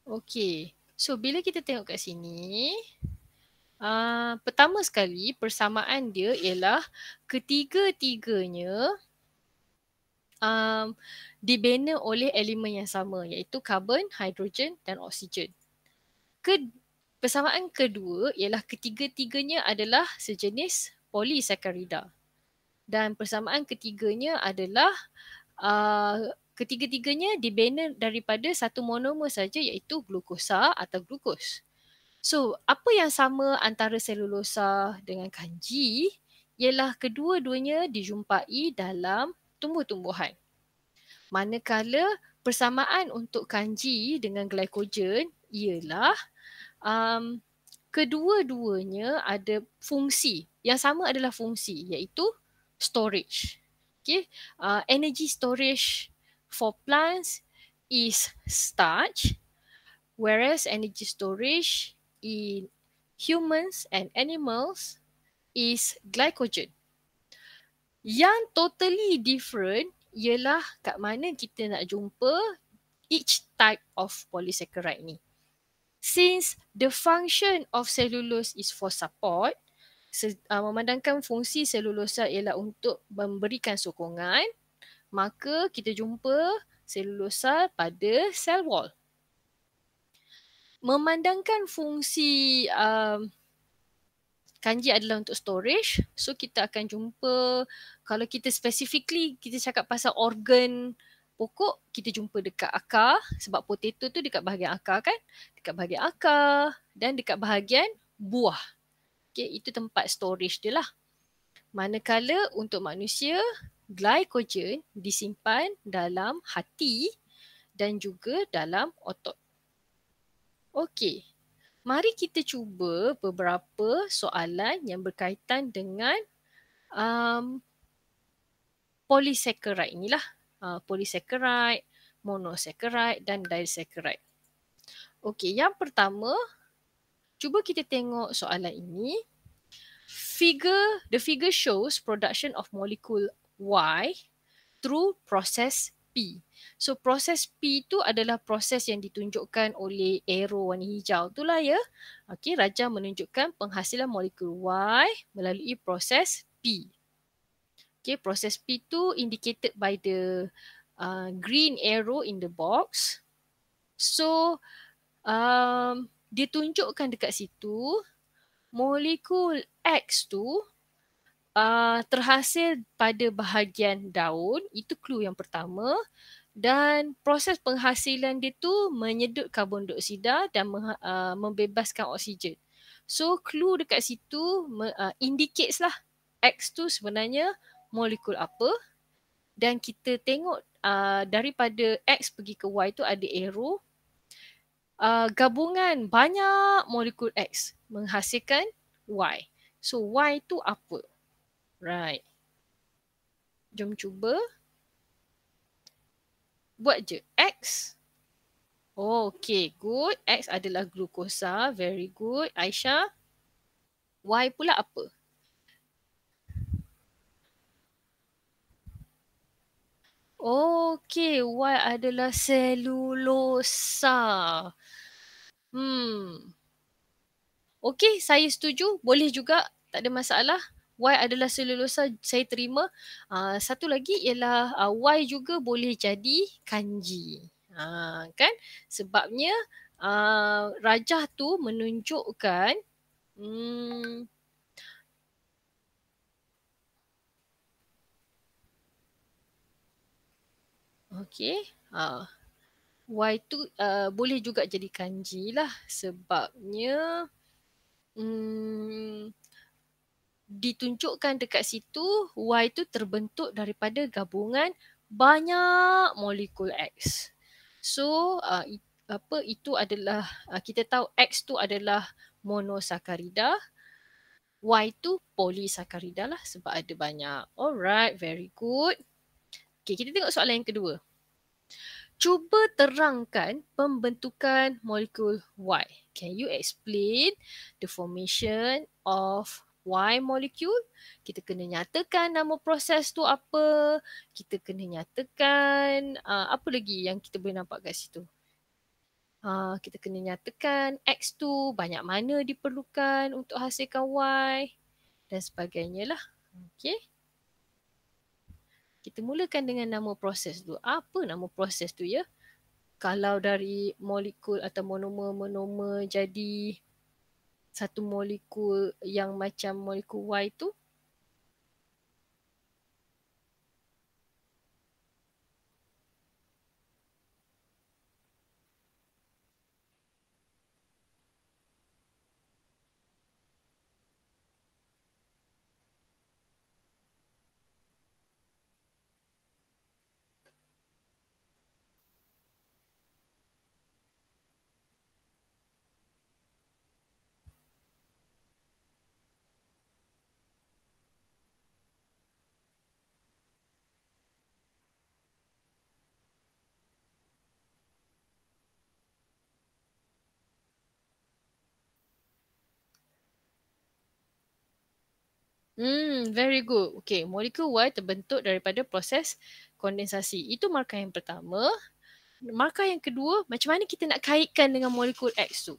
Okay. So, bila kita tengok kat sini, uh, pertama sekali persamaan dia ialah ketiga-tiganya um, dibina oleh elemen yang sama iaitu karbon, hidrogen dan oksigen. Ke persamaan kedua ialah ketiga-tiganya adalah sejenis polisakarida. Dan persamaan ketiganya adalah uh, ketiga-tiganya dibina daripada satu monomer saja iaitu glukosa atau glukos. So, apa yang sama antara selulosa dengan kanji ialah kedua-duanya dijumpai dalam tumbuh-tumbuhan. Manakala persamaan untuk kanji dengan glycogen ialah um, kedua-duanya ada fungsi. Yang sama adalah fungsi iaitu storage. Okay. Uh, energy storage for plants is starch whereas energy storage in humans and animals is glycogen. Yang totally different ialah kat mana kita nak jumpa each type of polysaccharide ni. Since the function of cellulose is for support, se- uh, memandangkan fungsi selulosa ialah untuk memberikan sokongan, maka kita jumpa selulosa pada sel wall. Memandangkan fungsi uh, kanji adalah untuk storage. So kita akan jumpa kalau kita specifically kita cakap pasal organ pokok kita jumpa dekat akar sebab potato tu dekat bahagian akar kan? Dekat bahagian akar dan dekat bahagian buah. Okay, itu tempat storage dia lah. Manakala untuk manusia, glycogen disimpan dalam hati dan juga dalam otot. Okey, mari kita cuba beberapa soalan yang berkaitan dengan um, polysaccharide inilah. Uh, polysaccharide, monosaccharide dan disaccharide. Okey, yang pertama, cuba kita tengok soalan ini. Figure, the figure shows production of molecule Y through process P. So proses P tu adalah proses yang ditunjukkan oleh arrow warna hijau. tu lah ya. Okey, Raja menunjukkan penghasilan molekul Y melalui proses P. Okey, proses P tu indicated by the uh, green arrow in the box. So um, ditunjukkan dekat situ molekul X tu Uh, terhasil pada bahagian daun itu clue yang pertama dan proses penghasilan dia tu menyedut karbon dioksida dan uh, membebaskan oksigen. So clue dekat situ uh, indicates lah X tu sebenarnya molekul apa dan kita tengok uh, daripada X pergi ke Y tu ada arrow uh, gabungan banyak molekul X menghasilkan Y. So Y tu apa? Right. Jom cuba buat je X. Oh, okay, good. X adalah glukosa. Very good. Aisyah, Y pula apa? Okay, Y adalah selulosa. Hmm. Okay, saya setuju. Boleh juga. Tak ada masalah. Y adalah selulosa saya terima. Uh, satu lagi ialah uh, Y juga boleh jadi kanji. Uh, kan? Sebabnya uh, rajah tu menunjukkan hmm, Okey. Uh, y tu uh, boleh juga jadi kanji lah sebabnya hmm, ditunjukkan dekat situ Y tu terbentuk daripada gabungan banyak molekul X. So uh, apa itu adalah uh, kita tahu X tu adalah monosakarida Y tu polisakarida lah sebab ada banyak. Alright, very good. Okay, kita tengok soalan yang kedua. Cuba terangkan pembentukan molekul Y. Can you explain the formation of Y molecule, kita kena nyatakan nama proses tu apa, kita kena nyatakan uh, apa lagi yang kita boleh nampak kat situ. Uh, kita kena nyatakan X tu banyak mana diperlukan untuk hasilkan Y dan sebagainya lah. Okay. Kita mulakan dengan nama proses tu. Apa nama proses tu ya? Kalau dari molekul atau monomer-monomer jadi satu molekul yang macam molekul Y tu Hmm, very good. Okay, molekul Y terbentuk daripada proses kondensasi. Itu markah yang pertama. Markah yang kedua, macam mana kita nak kaitkan dengan molekul X tu?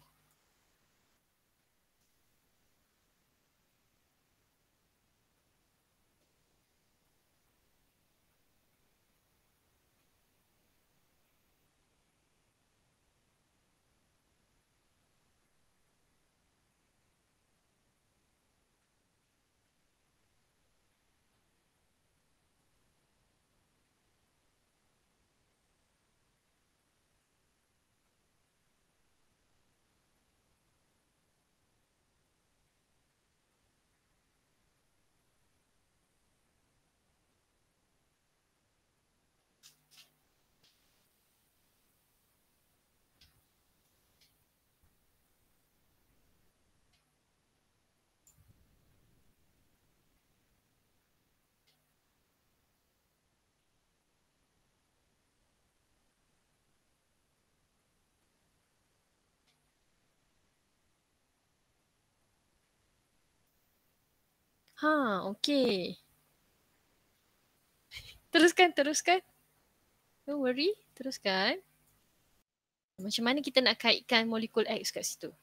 Ha, okay. Teruskan, teruskan. Don't worry, teruskan. Macam mana kita nak kaitkan molekul X kat situ?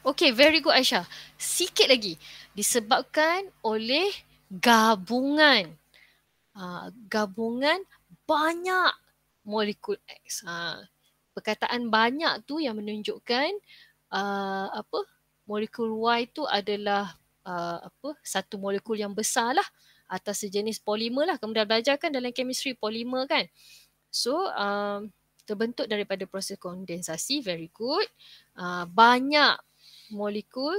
Okay, very good Aisyah. Sikit lagi. Disebabkan oleh gabungan. Uh, gabungan banyak molekul X. Uh, perkataan banyak tu yang menunjukkan uh, apa molekul Y tu adalah uh, apa satu molekul yang besar lah atas sejenis polimer lah. Kamu dah belajar kan dalam chemistry polimer kan. So um, terbentuk daripada proses kondensasi very good. Uh, banyak molekul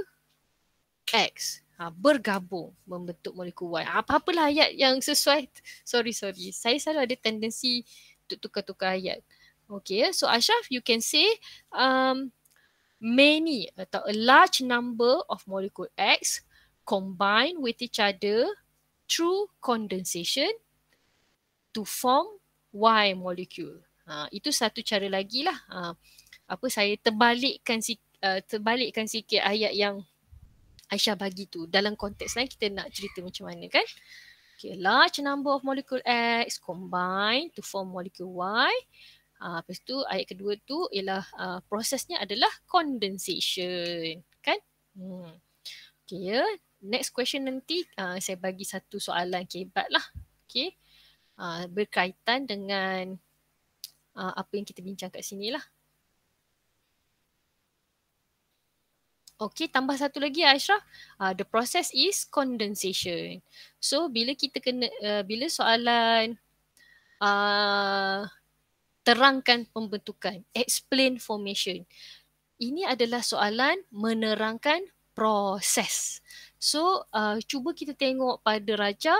X ha, bergabung membentuk molekul Y. Apa-apalah ayat yang sesuai. Sorry, sorry. Saya selalu ada tendensi untuk tukar-tukar ayat. Okay, so Ashraf, you can say um, many atau a large number of molecule X combine with each other through condensation to form Y molecule. Ha, itu satu cara lagi lah. Ha, apa saya terbalikkan sikit Uh, terbalikkan sikit ayat yang Aisyah bagi tu dalam konteks lain kita nak cerita macam mana kan okay large number of molecule x combine to form molecule y Uh, lepas tu ayat kedua tu ialah uh, prosesnya adalah condensation kan hmm. okay ya yeah. next question nanti uh, saya bagi satu soalan kebat lah okay uh, berkaitan dengan uh, apa yang kita bincang kat sini lah Okay, tambah satu lagi Aisyah. Uh, the process is condensation. So bila kita kena uh, bila soalan uh, terangkan pembentukan, explain formation. Ini adalah soalan menerangkan proses. So uh, cuba kita tengok pada rajah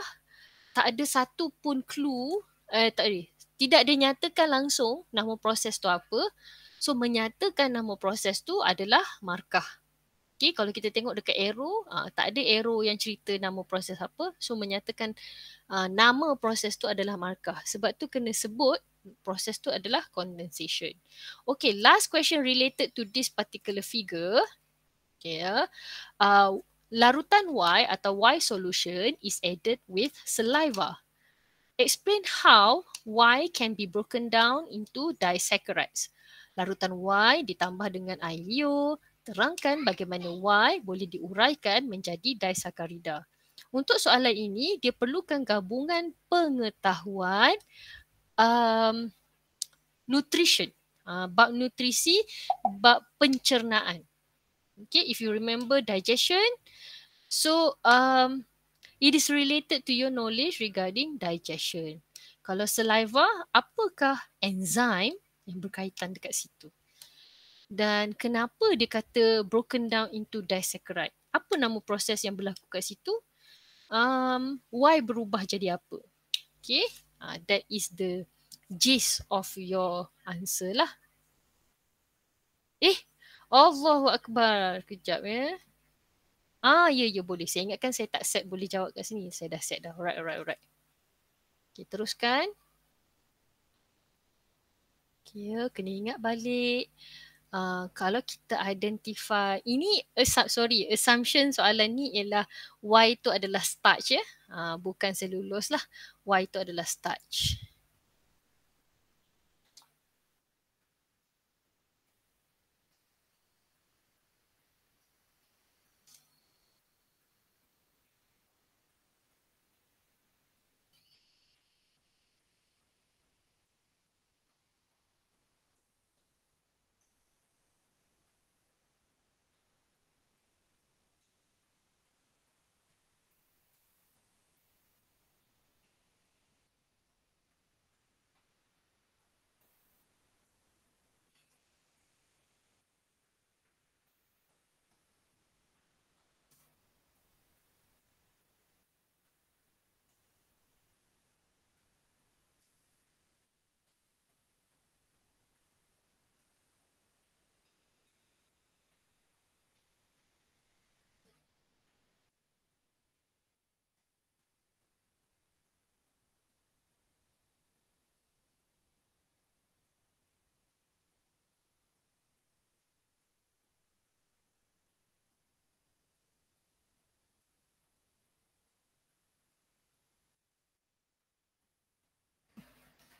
tak ada satu pun clue eh tak ada. Tidak dinyatakan langsung nama proses tu apa. So menyatakan nama proses tu adalah markah. Okey, kalau kita tengok dekat arrow, uh, tak ada arrow yang cerita nama proses apa. So menyatakan uh, nama proses tu adalah markah. Sebab tu kena sebut proses tu adalah condensation. Okay, last question related to this particular figure. Okey ya. Yeah. Uh, larutan Y atau Y solution is added with saliva. Explain how Y can be broken down into disaccharides. Larutan Y ditambah dengan air liur, terangkan bagaimana Y boleh diuraikan menjadi disakarida. Untuk soalan ini, dia perlukan gabungan pengetahuan um, nutrition, uh, bab nutrisi, bab pencernaan. Okay, if you remember digestion, so um, it is related to your knowledge regarding digestion. Kalau saliva, apakah enzim yang berkaitan dekat situ? dan kenapa dia kata broken down into disaccharide. Apa nama proses yang berlaku kat situ? Um, why berubah jadi apa? Okay, uh, that is the gist of your answer lah. Eh, Allahu Akbar. Kejap ya. Ah, ya, ya boleh. Saya ingatkan saya tak set boleh jawab kat sini. Saya dah set dah. Alright, alright, alright. Okay, teruskan. Okay, kena ingat balik uh, kalau kita identify ini sorry assumption soalan ni ialah Y itu adalah starch ya uh, bukan selulus lah Y itu adalah starch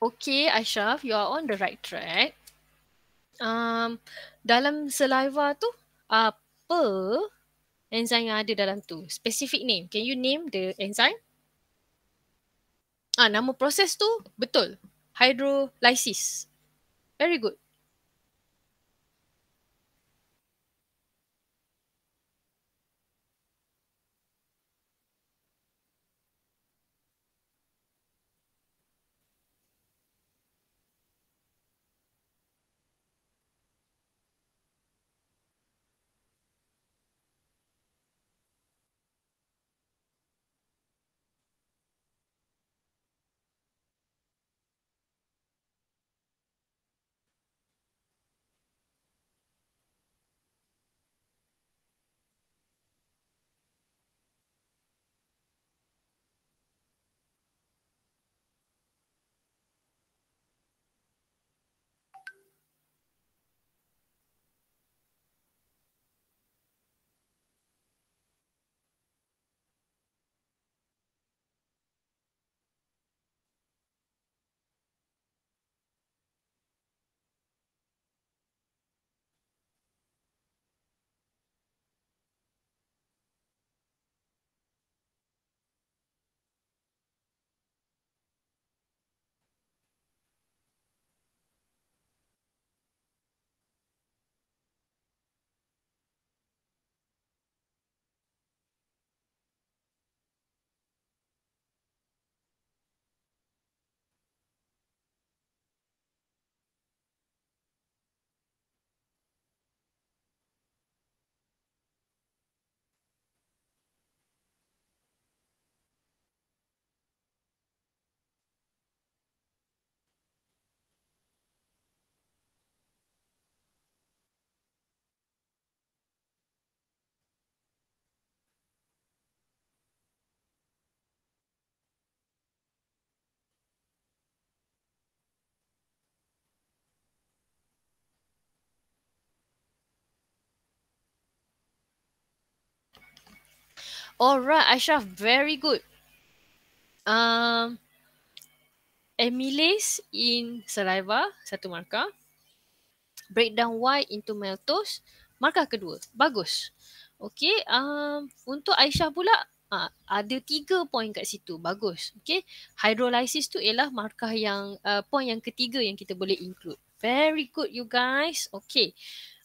okay Ashraf, you are on the right track. Um, dalam saliva tu, apa enzim yang ada dalam tu? Specific name. Can you name the enzyme? Ah, nama proses tu betul. Hydrolysis. Very good. All right, Ashraf, very good. Um, amylase in saliva, satu markah. Breakdown Y into maltose, markah kedua. Bagus. Okay, um, untuk Aisyah pula, ha, ada tiga poin kat situ. Bagus. Okay, hydrolysis tu ialah markah yang, uh, poin yang ketiga yang kita boleh include. Very good you guys. Okay.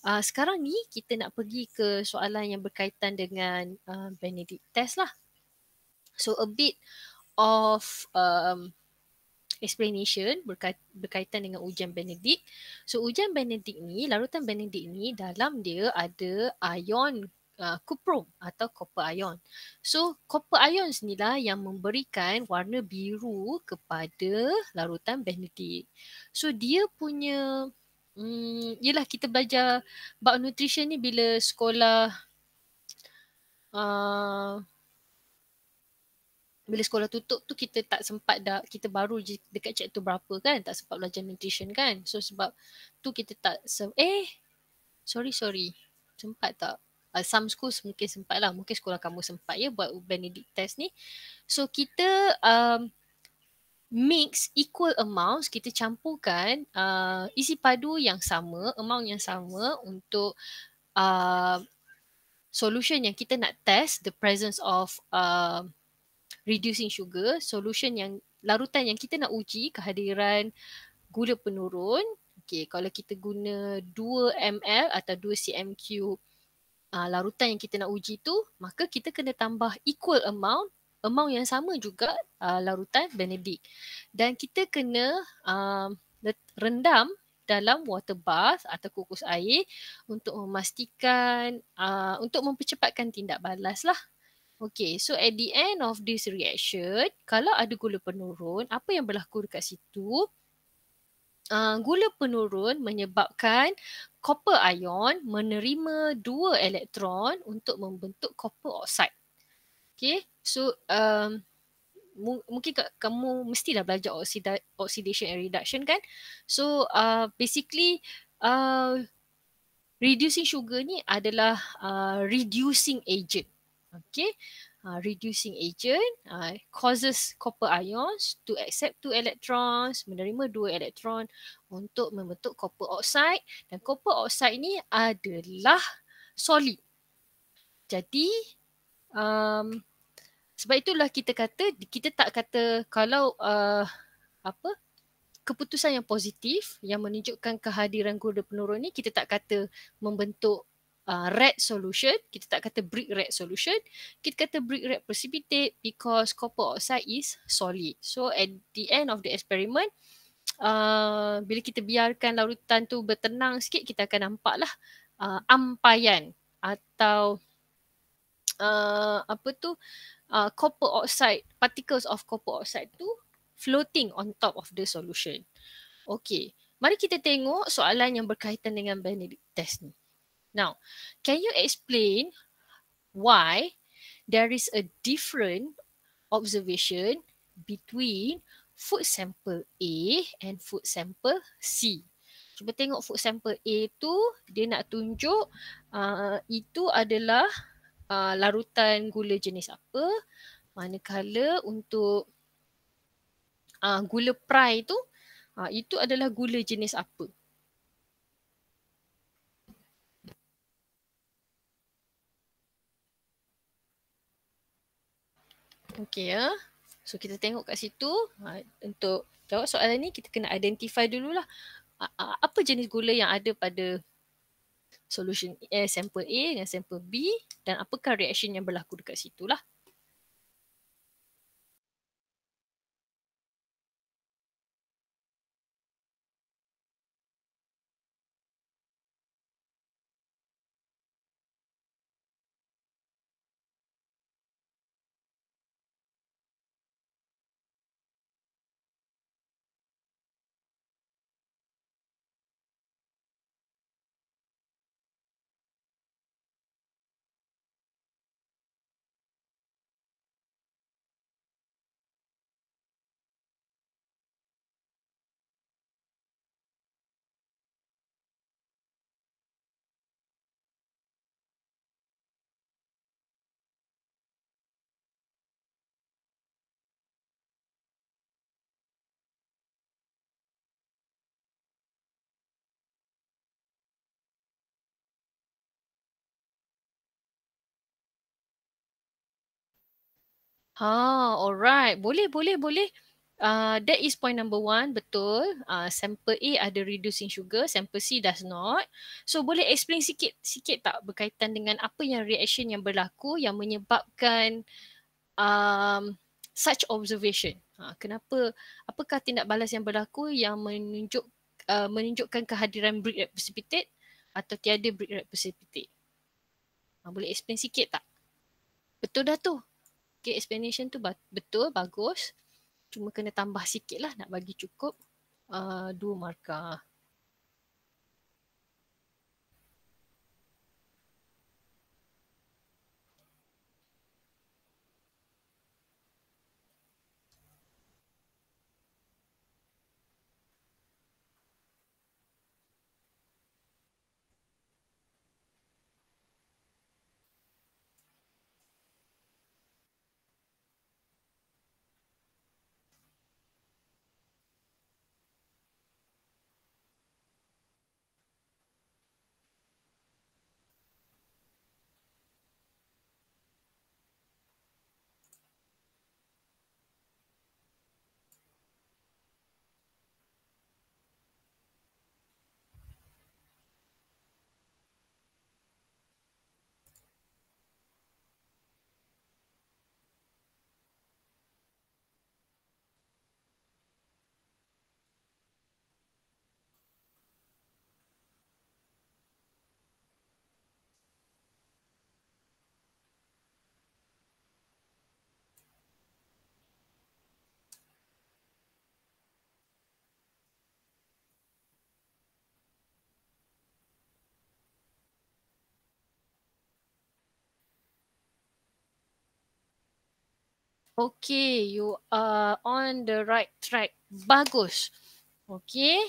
Uh, sekarang ni kita nak pergi ke soalan yang berkaitan dengan uh, Benedict test lah. So a bit of um, explanation berkaitan dengan ujian Benedict. So ujian Benedict ni, larutan Benedict ni dalam dia ada ion uh, cuprum atau copper ion. So copper ion lah yang memberikan warna biru kepada larutan Benedict. So dia punya Hmm, yelah kita belajar bab nutrition ni bila sekolah uh, bila sekolah tutup tu kita tak sempat dah kita baru je dekat cek tu berapa kan tak sempat belajar nutrition kan so sebab tu kita tak se- eh sorry sorry sempat tak uh, some schools mungkin sempat lah mungkin sekolah kamu sempat ya buat benedict test ni so kita um, mix equal amounts kita campurkan uh, isi padu yang sama amount yang sama untuk uh, solution yang kita nak test the presence of uh, reducing sugar solution yang larutan yang kita nak uji kehadiran gula penurun okey kalau kita guna 2 ml atau 2 cm cube uh, larutan yang kita nak uji tu maka kita kena tambah equal amount amount yang sama juga uh, larutan benedict dan kita kena uh, rendam dalam water bath atau kukus air untuk memastikan uh, untuk mempercepatkan tindak balas lah. Okay, so at the end of this reaction, kalau ada gula penurun, apa yang berlaku dekat situ? Uh, gula penurun menyebabkan copper ion menerima dua elektron untuk membentuk copper oxide. Okay, So um, mu- mungkin k- kamu mesti dah belajar oxida- oxidation and reduction kan. So uh, basically uh, reducing sugar ni adalah uh, reducing agent. Okay. Uh, reducing agent uh, causes copper ions to accept two electrons, menerima dua elektron untuk membentuk copper oxide dan copper oxide ni adalah solid. Jadi um, sebab itulah kita kata kita tak kata kalau uh, apa keputusan yang positif yang menunjukkan kehadiran gula penurun ni kita tak kata membentuk uh, red solution, kita tak kata brick red solution, kita kata brick red precipitate because copper oxide is solid. So at the end of the experiment Uh, bila kita biarkan larutan tu bertenang sikit kita akan nampaklah uh, ampayan atau uh, apa tu uh, copper oxide, particles of copper oxide tu floating on top of the solution. Okay, mari kita tengok soalan yang berkaitan dengan Benedict test ni. Now, can you explain why there is a different observation between food sample A and food sample C? Cuba tengok food sample A tu, dia nak tunjuk uh, itu adalah uh, larutan gula jenis apa manakala untuk uh, gula prai tu uh, itu adalah gula jenis apa Okey ya. So kita tengok kat situ untuk jawab soalan ni kita kena identify dululah apa jenis gula yang ada pada solution A, sample A dengan sample B dan apakah reaction yang berlaku dekat situ lah. Ha, alright. Boleh, boleh, boleh. Uh, that is point number one, betul. Uh, sample A ada reducing sugar, sample C does not. So boleh explain sikit-sikit tak berkaitan dengan apa yang reaction yang berlaku yang menyebabkan um, such observation. Ha, kenapa, apakah tindak balas yang berlaku yang menunjuk uh, menunjukkan kehadiran brick red precipitate atau tiada brick red precipitate? Ha, boleh explain sikit tak? Betul dah tu okay, explanation tu betul, bagus. Cuma kena tambah sikit lah nak bagi cukup uh, dua markah. Okay, you are on the right track. Bagus. Okay.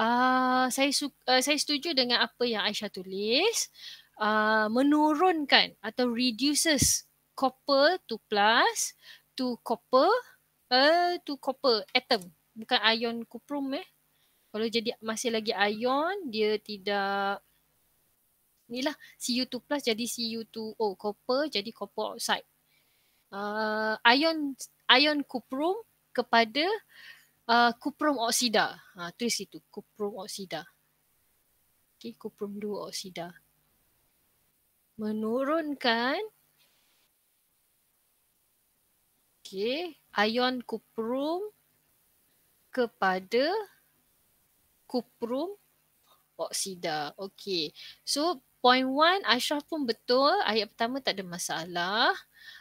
uh, saya su- uh, saya setuju dengan apa yang Aisyah tulis. Ah, uh, menurunkan atau reduces copper to plus to copper uh, to copper atom. Bukan ion kuprum eh. Kalau jadi masih lagi ion, dia tidak inilah Cu2 plus jadi Cu2O copper jadi copper oxide uh, ion ion kuprum kepada uh, kuprum oksida. Ha, uh, tulis itu kuprum oksida. okey kuprum dua oksida. Menurunkan okey ion kuprum kepada kuprum oksida. okey So, point one, Ashraf pun betul. Ayat pertama tak ada masalah.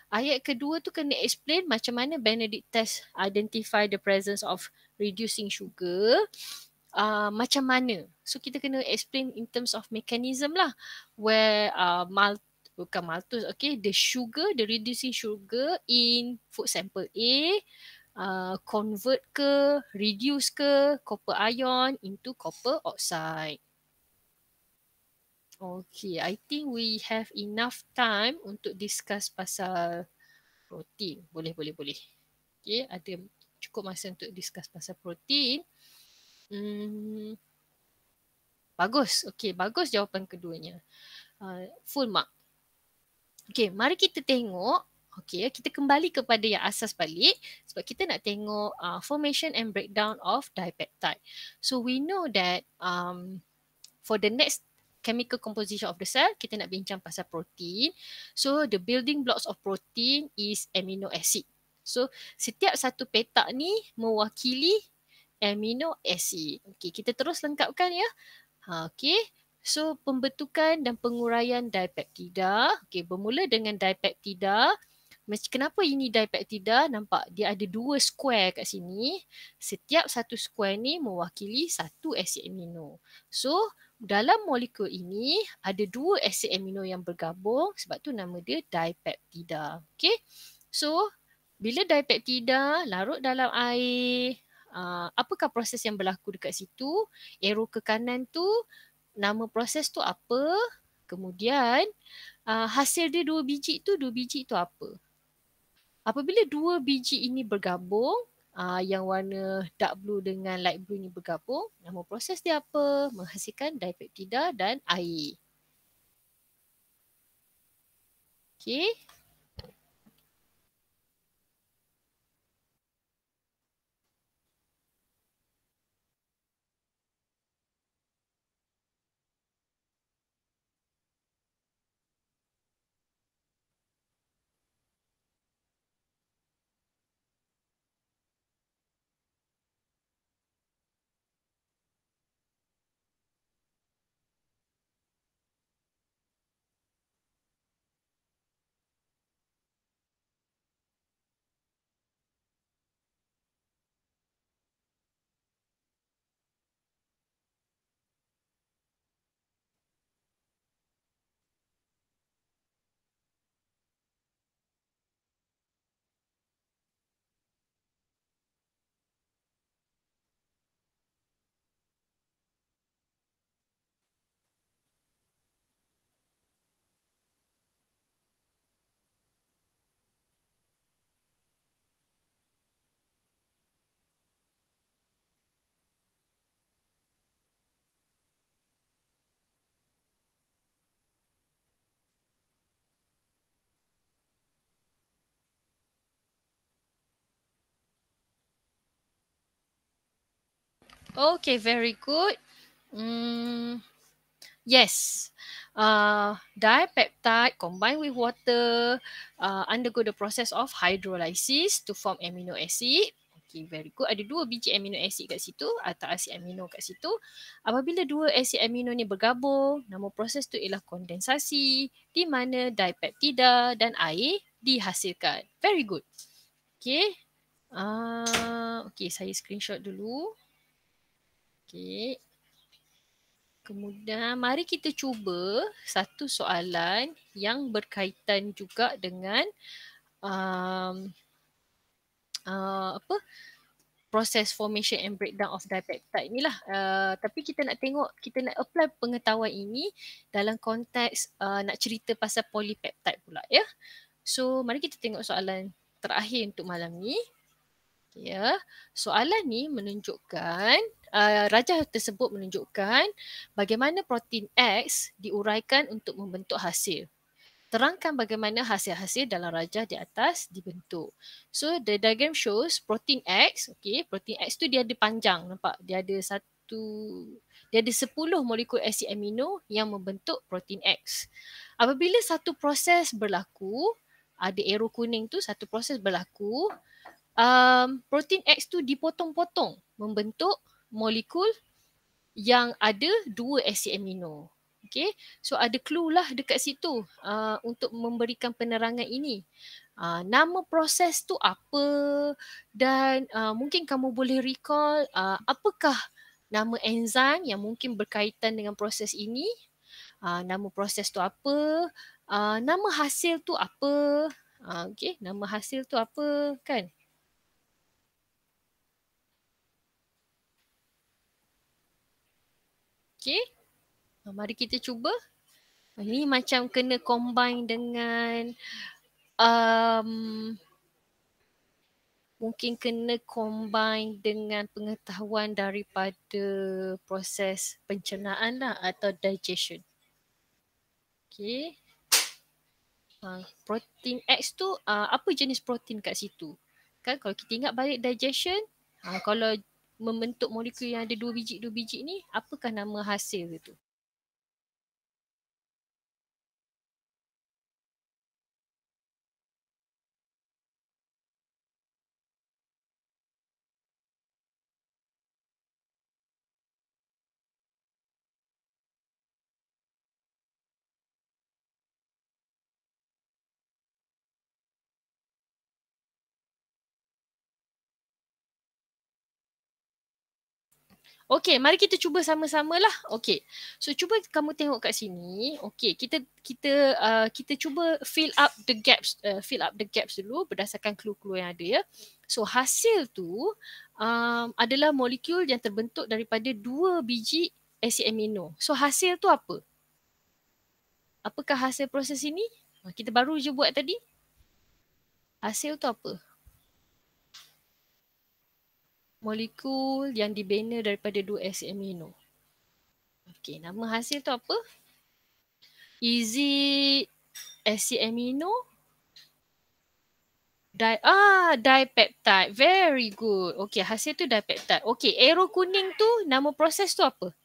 Ayat kedua tu kena explain macam mana Benedict test identify the presence of reducing sugar. Uh, macam mana. So kita kena explain in terms of mechanism lah. Where uh, ah, malt, bukan maltose, okay. The sugar, the reducing sugar in food sample A. Uh, convert ke, reduce ke copper ion into copper oxide. Okay, I think we have enough time untuk discuss pasal protein. Boleh, boleh, boleh. Okay, ada cukup masa untuk discuss pasal protein. Hmm. Bagus. Okay, bagus jawapan keduanya. Uh, full mark. Okay, mari kita tengok. Okay, kita kembali kepada yang asas balik sebab kita nak tengok uh, formation and breakdown of dipeptide. So, we know that um, for the next chemical composition of the cell, kita nak bincang pasal protein. So the building blocks of protein is amino acid. So setiap satu petak ni mewakili amino acid. Okay, kita terus lengkapkan ya. Ha, okay, so pembentukan dan penguraian dipeptida. Okay, bermula dengan dipeptida. Macam kenapa ini dipeptida? Nampak dia ada dua square kat sini. Setiap satu square ni mewakili satu asid amino. So dalam molekul ini ada dua asid amino yang bergabung sebab tu nama dia dipeptida. Okay. So bila dipeptida larut dalam air, uh, apakah proses yang berlaku dekat situ? Arrow ke kanan tu, nama proses tu apa? Kemudian uh, hasil dia dua biji tu, dua biji tu apa? Apabila dua biji ini bergabung, uh, yang warna dark blue dengan light blue ni bergabung. Nama proses dia apa? Menghasilkan dipeptida dan air. Okey, Okay, very good. Mm, yes. Uh, dipeptide combined with water uh, undergo the process of hydrolysis to form amino acid. Okay, very good. Ada dua biji amino acid kat situ atau asid amino kat situ. Apabila dua asid amino ni bergabung, nama proses tu ialah kondensasi di mana dipeptida dan air dihasilkan. Very good. Okay. Uh, okay, saya screenshot dulu. Okay. Okey. Kemudian mari kita cuba satu soalan yang berkaitan juga dengan um, uh, apa proses formation and breakdown of dipeptide inilah. Uh, tapi kita nak tengok, kita nak apply pengetahuan ini dalam konteks uh, nak cerita pasal polipeptide pula ya. So mari kita tengok soalan terakhir untuk malam ni. Ya, soalan ni menunjukkan Eh, rajah tersebut menunjukkan bagaimana protein X diuraikan untuk membentuk hasil. Terangkan bagaimana hasil-hasil dalam rajah di atas dibentuk. So the diagram shows protein X, okay, protein X tu dia ada panjang nampak, dia ada satu dia ada 10 molekul asid amino yang membentuk protein X. Apabila satu proses berlaku, ada arrow kuning tu satu proses berlaku, um, protein X tu dipotong-potong membentuk molekul yang ada dua asid amino. Okay. So ada clue lah dekat situ uh, untuk memberikan penerangan ini. Uh, nama proses tu apa dan uh, mungkin kamu boleh recall uh, apakah nama enzim yang mungkin berkaitan dengan proses ini. Uh, nama proses tu apa. Uh, nama hasil tu apa. Uh, okay. Nama hasil tu apa kan. Okay. Ah, mari kita cuba. Ah, ini macam kena combine dengan um, mungkin kena combine dengan pengetahuan daripada proses pencernaan lah atau digestion. Okay. Uh, ah, protein X tu uh, apa jenis protein kat situ? Kan kalau kita ingat balik digestion, uh, kalau membentuk molekul yang ada dua biji dua biji ni apakah nama hasil dia tu Okay, mari kita cuba sama-sama lah. Okay, so cuba kamu tengok kat sini. Okay, kita kita uh, kita cuba fill up the gaps, uh, fill up the gaps dulu berdasarkan clue-clue yang ada ya. So hasil tu um, adalah molekul yang terbentuk daripada dua biji asid amino. So hasil tu apa? Apakah hasil proses ini? Kita baru je buat tadi. Hasil tu apa? molekul yang dibina daripada dua asid amino. Okey, nama hasil tu apa? Easy it asid amino? Di ah, dipeptide. Very good. Okey, hasil tu dipeptide. Okey, arrow kuning tu nama proses tu apa?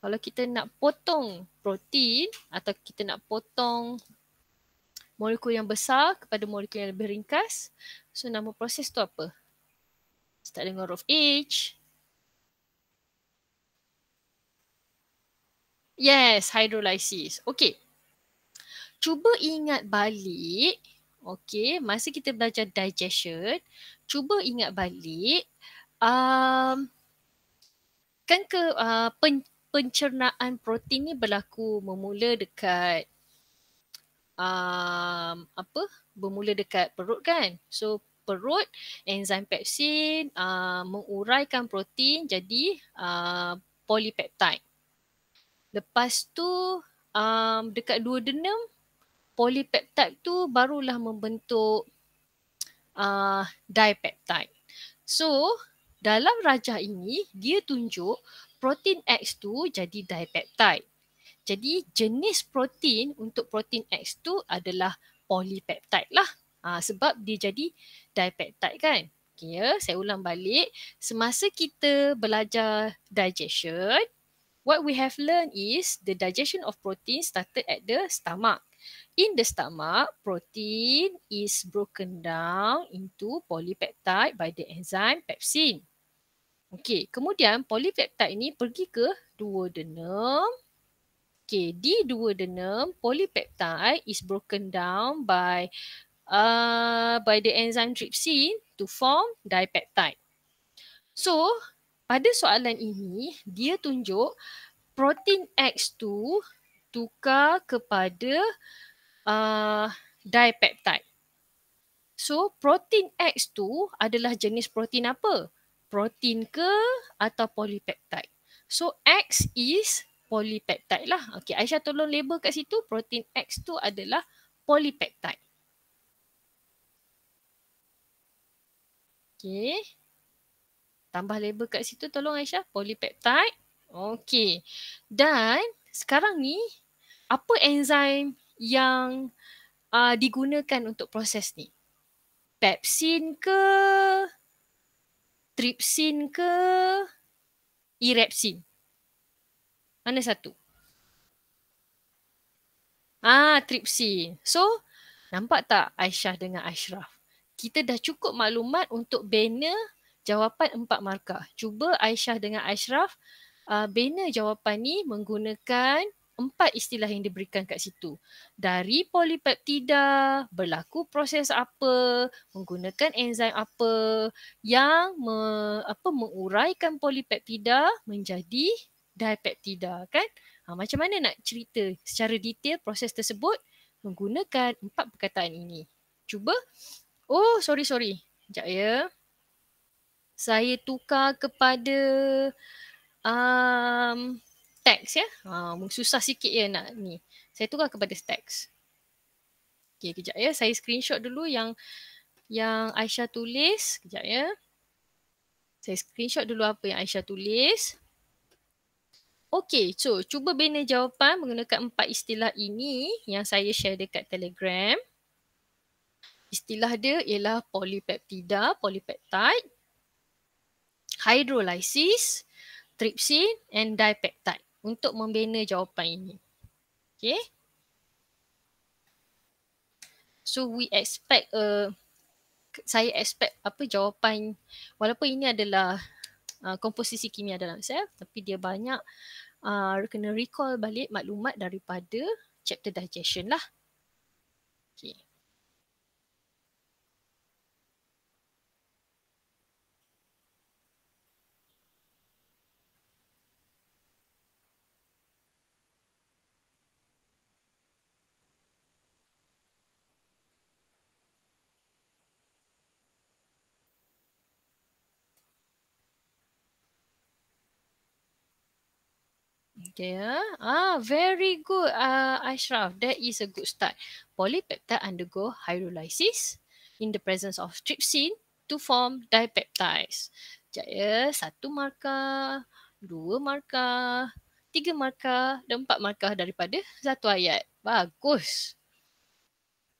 Kalau kita nak potong protein atau kita nak potong molekul yang besar kepada molekul yang lebih ringkas, So nama proses tu apa? Start dengan root of H. Yes, hydrolysis. Okay. Cuba ingat balik. Okay, masa kita belajar digestion. Cuba ingat balik. Um, kan ke uh, pen, pencernaan protein ni berlaku bermula dekat um, apa? Bermula dekat perut kan? So perut enzim pepsin uh, menguraikan protein jadi uh, polipeptide lepas tu um, dekat denam polipeptide tu barulah membentuk uh, dipeptide so dalam rajah ini dia tunjuk protein X tu jadi dipeptide jadi jenis protein untuk protein X tu adalah polipeptide lah. Ha, sebab dia jadi dipeptide kan. Okay, ya. Saya ulang balik. Semasa kita belajar digestion, what we have learned is the digestion of protein started at the stomach. In the stomach, protein is broken down into polypeptide by the enzyme pepsin. Okay, kemudian polypeptide ini pergi ke dua denem. Okay, di dua denem, polypeptide is broken down by Uh, by the enzyme trypsin to form dipeptide. So, pada soalan ini, dia tunjuk protein x tu tukar kepada uh, dipeptide. So, protein x tu adalah jenis protein apa? Protein ke atau polypeptide? So, X is polypeptide lah. Okay, Aisyah tolong label kat situ. Protein x tu adalah polypeptide. Okey. Tambah label kat situ tolong Aisyah. Polypeptide. Okey. Dan sekarang ni apa enzim yang uh, digunakan untuk proses ni? Pepsin ke? Tripsin ke? Erepsin? Mana satu? Ah, tripsin. So, nampak tak Aisyah dengan Ashraf? kita dah cukup maklumat untuk bina jawapan empat markah. Cuba Aisyah dengan Ashraf uh, bina jawapan ni menggunakan empat istilah yang diberikan kat situ. Dari polipeptida, berlaku proses apa, menggunakan enzim apa yang me, apa menguraikan polipeptida menjadi dipeptida kan? Ha, macam mana nak cerita secara detail proses tersebut menggunakan empat perkataan ini. Cuba Oh, sorry, sorry. Sekejap ya. Saya tukar kepada um, teks ya. Ha, susah sikit ya nak ni. Saya tukar kepada teks. Okey, kejap ya. Saya screenshot dulu yang yang Aisyah tulis. Kejap ya. Saya screenshot dulu apa yang Aisyah tulis. Okey, so cuba bina jawapan menggunakan empat istilah ini yang saya share dekat Telegram istilah dia ialah polipeptida, polipeptide, hydrolysis, trypsin and dipeptide untuk membina jawapan ini. Okay. So we expect uh, saya expect apa jawapan walaupun ini adalah uh, komposisi kimia dalam sel tapi dia banyak uh, kena recall balik maklumat daripada chapter digestion lah. Okay. Yeah. Ah, very good. Uh, Ashraf, that is a good start. Polypeptide undergo hydrolysis in the presence of trypsin to form dipeptides. Jaya, satu markah, dua markah, tiga markah dan empat markah daripada satu ayat. Bagus.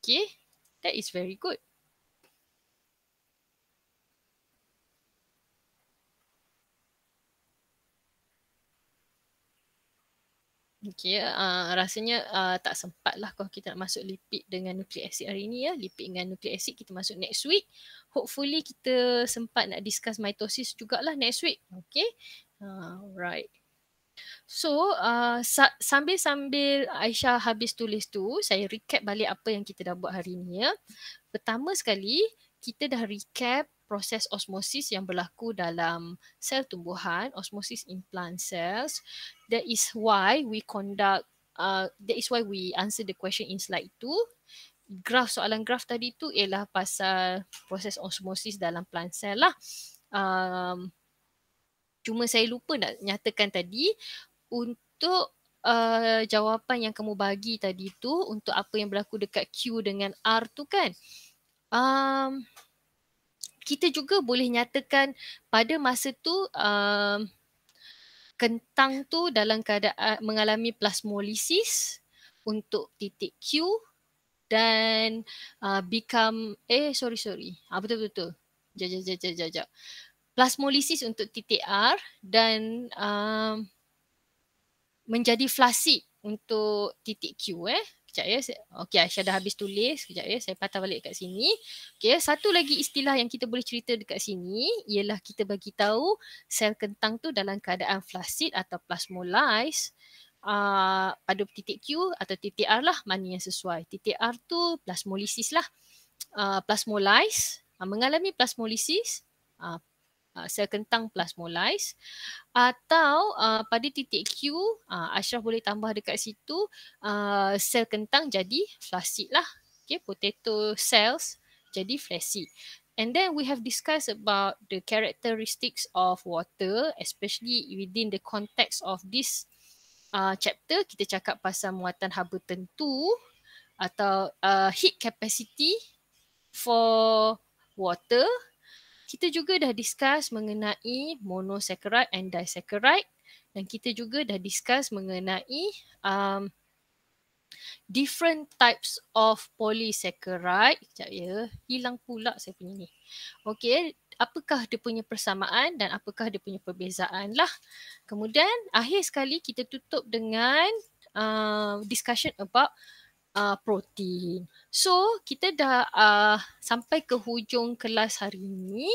Okay, that is very good. Okay, uh, eh, ah, rasanya uh, tak sempat lah kalau kita nak masuk lipid dengan nucleic acid hari ni ya. Lipid dengan nucleic acid kita masuk next week. Hopefully kita sempat nak discuss mitosis jugalah next week. Okay, alright. So uh, sambil-sambil Aisyah habis tulis tu saya recap balik apa yang kita dah buat hari ni ya. Pertama sekali kita dah recap uh, proses osmosis yang berlaku dalam sel tumbuhan, osmosis in plant cells. That is why we conduct, uh, that is why we answer the question in slide 2. Graf, soalan graf tadi tu ialah pasal proses osmosis dalam plant cell lah. Um, cuma saya lupa nak nyatakan tadi untuk uh, jawapan yang kamu bagi tadi tu untuk apa yang berlaku dekat Q dengan R tu kan. Um, kita juga boleh nyatakan pada masa tu um, kentang tu dalam keadaan eh, mengalami plasmolisis untuk titik Q dan uh, become eh sorry sorry ah, betul betul betul jajak jajak jajak plasmolisis untuk titik R dan um, menjadi flasik untuk titik Q eh Sekejap ya. Okey, Aisyah dah habis tulis. Sekejap ya. Saya patah balik dekat sini. Okey, ya, satu lagi istilah yang kita boleh cerita dekat sini ialah kita bagi tahu sel kentang tu dalam keadaan flasid atau plasmolyse uh, ah, pada titik Q atau titik R lah mana yang sesuai. Titik R tu plasmolisis lah. Uh, ah, plasmolyse uh, ah, mengalami plasmolisis uh, uh, sel kentang plasmolyse atau uh, pada titik Q uh, Ashraf boleh tambah dekat situ uh, sel kentang jadi flaccid lah okay potato cells jadi flaccid and then we have discussed about the characteristics of water especially within the context of this uh, chapter kita cakap pasal muatan haba tentu atau uh, heat capacity for water kita juga dah discuss mengenai monosaccharide and disaccharide dan kita juga dah discuss mengenai um, different types of polysaccharide. Sekejap ya, hilang pula saya punya ni. Okay, apakah dia punya persamaan dan apakah dia punya perbezaan lah. Kemudian akhir sekali kita tutup dengan uh, discussion about uh, protein. So kita dah uh, sampai ke hujung kelas hari ini.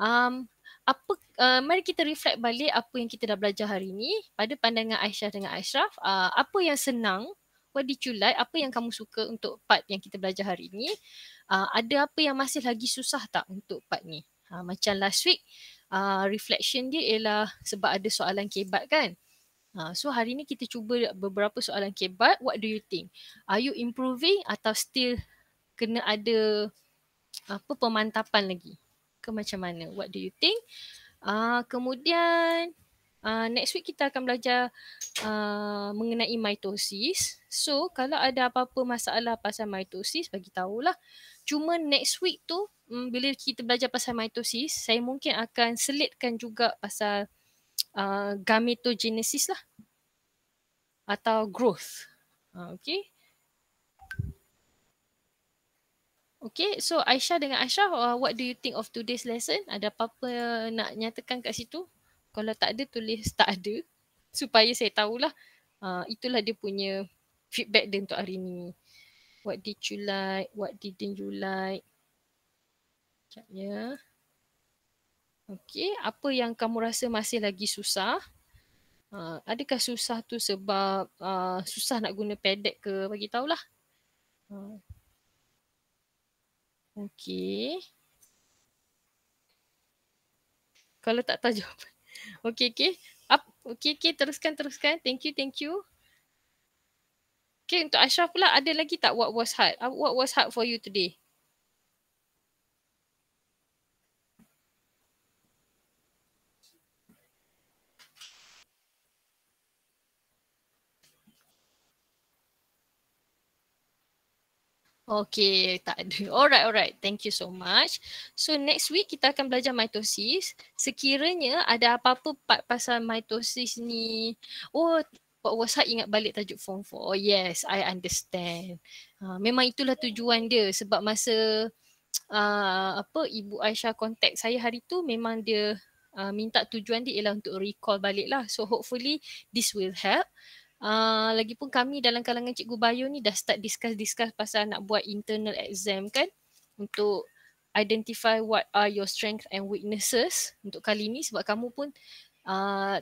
Um, apa uh, mari kita reflect balik apa yang kita dah belajar hari ini pada pandangan Aisyah dengan Ashraf uh, apa yang senang what diculai? apa yang kamu suka untuk part yang kita belajar hari ini uh, ada apa yang masih lagi susah tak untuk part ni uh, macam last week uh, reflection dia ialah sebab ada soalan kebat kan Ha, so hari ni kita cuba beberapa soalan kebat. What do you think? Are you improving atau still kena ada apa pemantapan lagi? Ke macam mana? What do you think? uh, kemudian uh, next week kita akan belajar uh, mengenai mitosis. So kalau ada apa-apa masalah pasal mitosis bagi tahulah. Cuma next week tu um, bila kita belajar pasal mitosis, saya mungkin akan selitkan juga pasal uh, gametogenesis lah atau growth. Uh, okay. Okay, so Aisyah dengan Aisyah, uh, what do you think of today's lesson? Ada apa-apa nak nyatakan kat situ? Kalau tak ada, tulis tak ada. Supaya saya tahulah. Uh, itulah dia punya feedback dia untuk hari ni. What did you like? What didn't you like? Sekejap ya. Yeah. Okey, apa yang kamu rasa masih lagi susah? Uh, adakah susah tu sebab uh, susah nak guna padded ke? Bagi tahulah. Uh. Ah. Okey. Kalau tak tahu jawab. Okey, okey. Up, okey, okey. Teruskan, teruskan. Thank you, thank you. Okay, untuk Ashraf pula ada lagi tak what was hard? What was hard for you today? Okay, tak ada. Alright, alright. Thank you so much. So next week kita akan belajar mitosis. Sekiranya ada apa-apa part pasal mitosis ni. Oh, Pak Wasa ingat balik tajuk form 4. Oh yes, I understand. Uh, memang itulah tujuan dia sebab masa uh, apa Ibu Aisyah kontak saya hari tu memang dia uh, minta tujuan dia ialah untuk recall balik lah. So hopefully this will help. Ah, lagipun kami dalam kalangan cikgu bio ni dah start discuss-discuss pasal nak buat internal exam kan untuk identify what are your strengths and weaknesses untuk kali ni sebab kamu pun uh,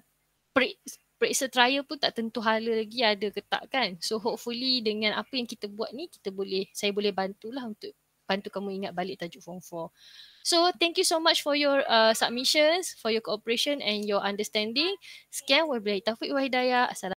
periksa trial pun tak tentu hala lagi ada ke tak kan. So hopefully dengan apa yang kita buat ni kita boleh saya boleh bantulah untuk bantu kamu ingat balik tajuk form 4. So thank you so much for your uh, submissions, for your cooperation and your understanding. Sekian wabillahi taufiq wa hidayah. Assalamualaikum.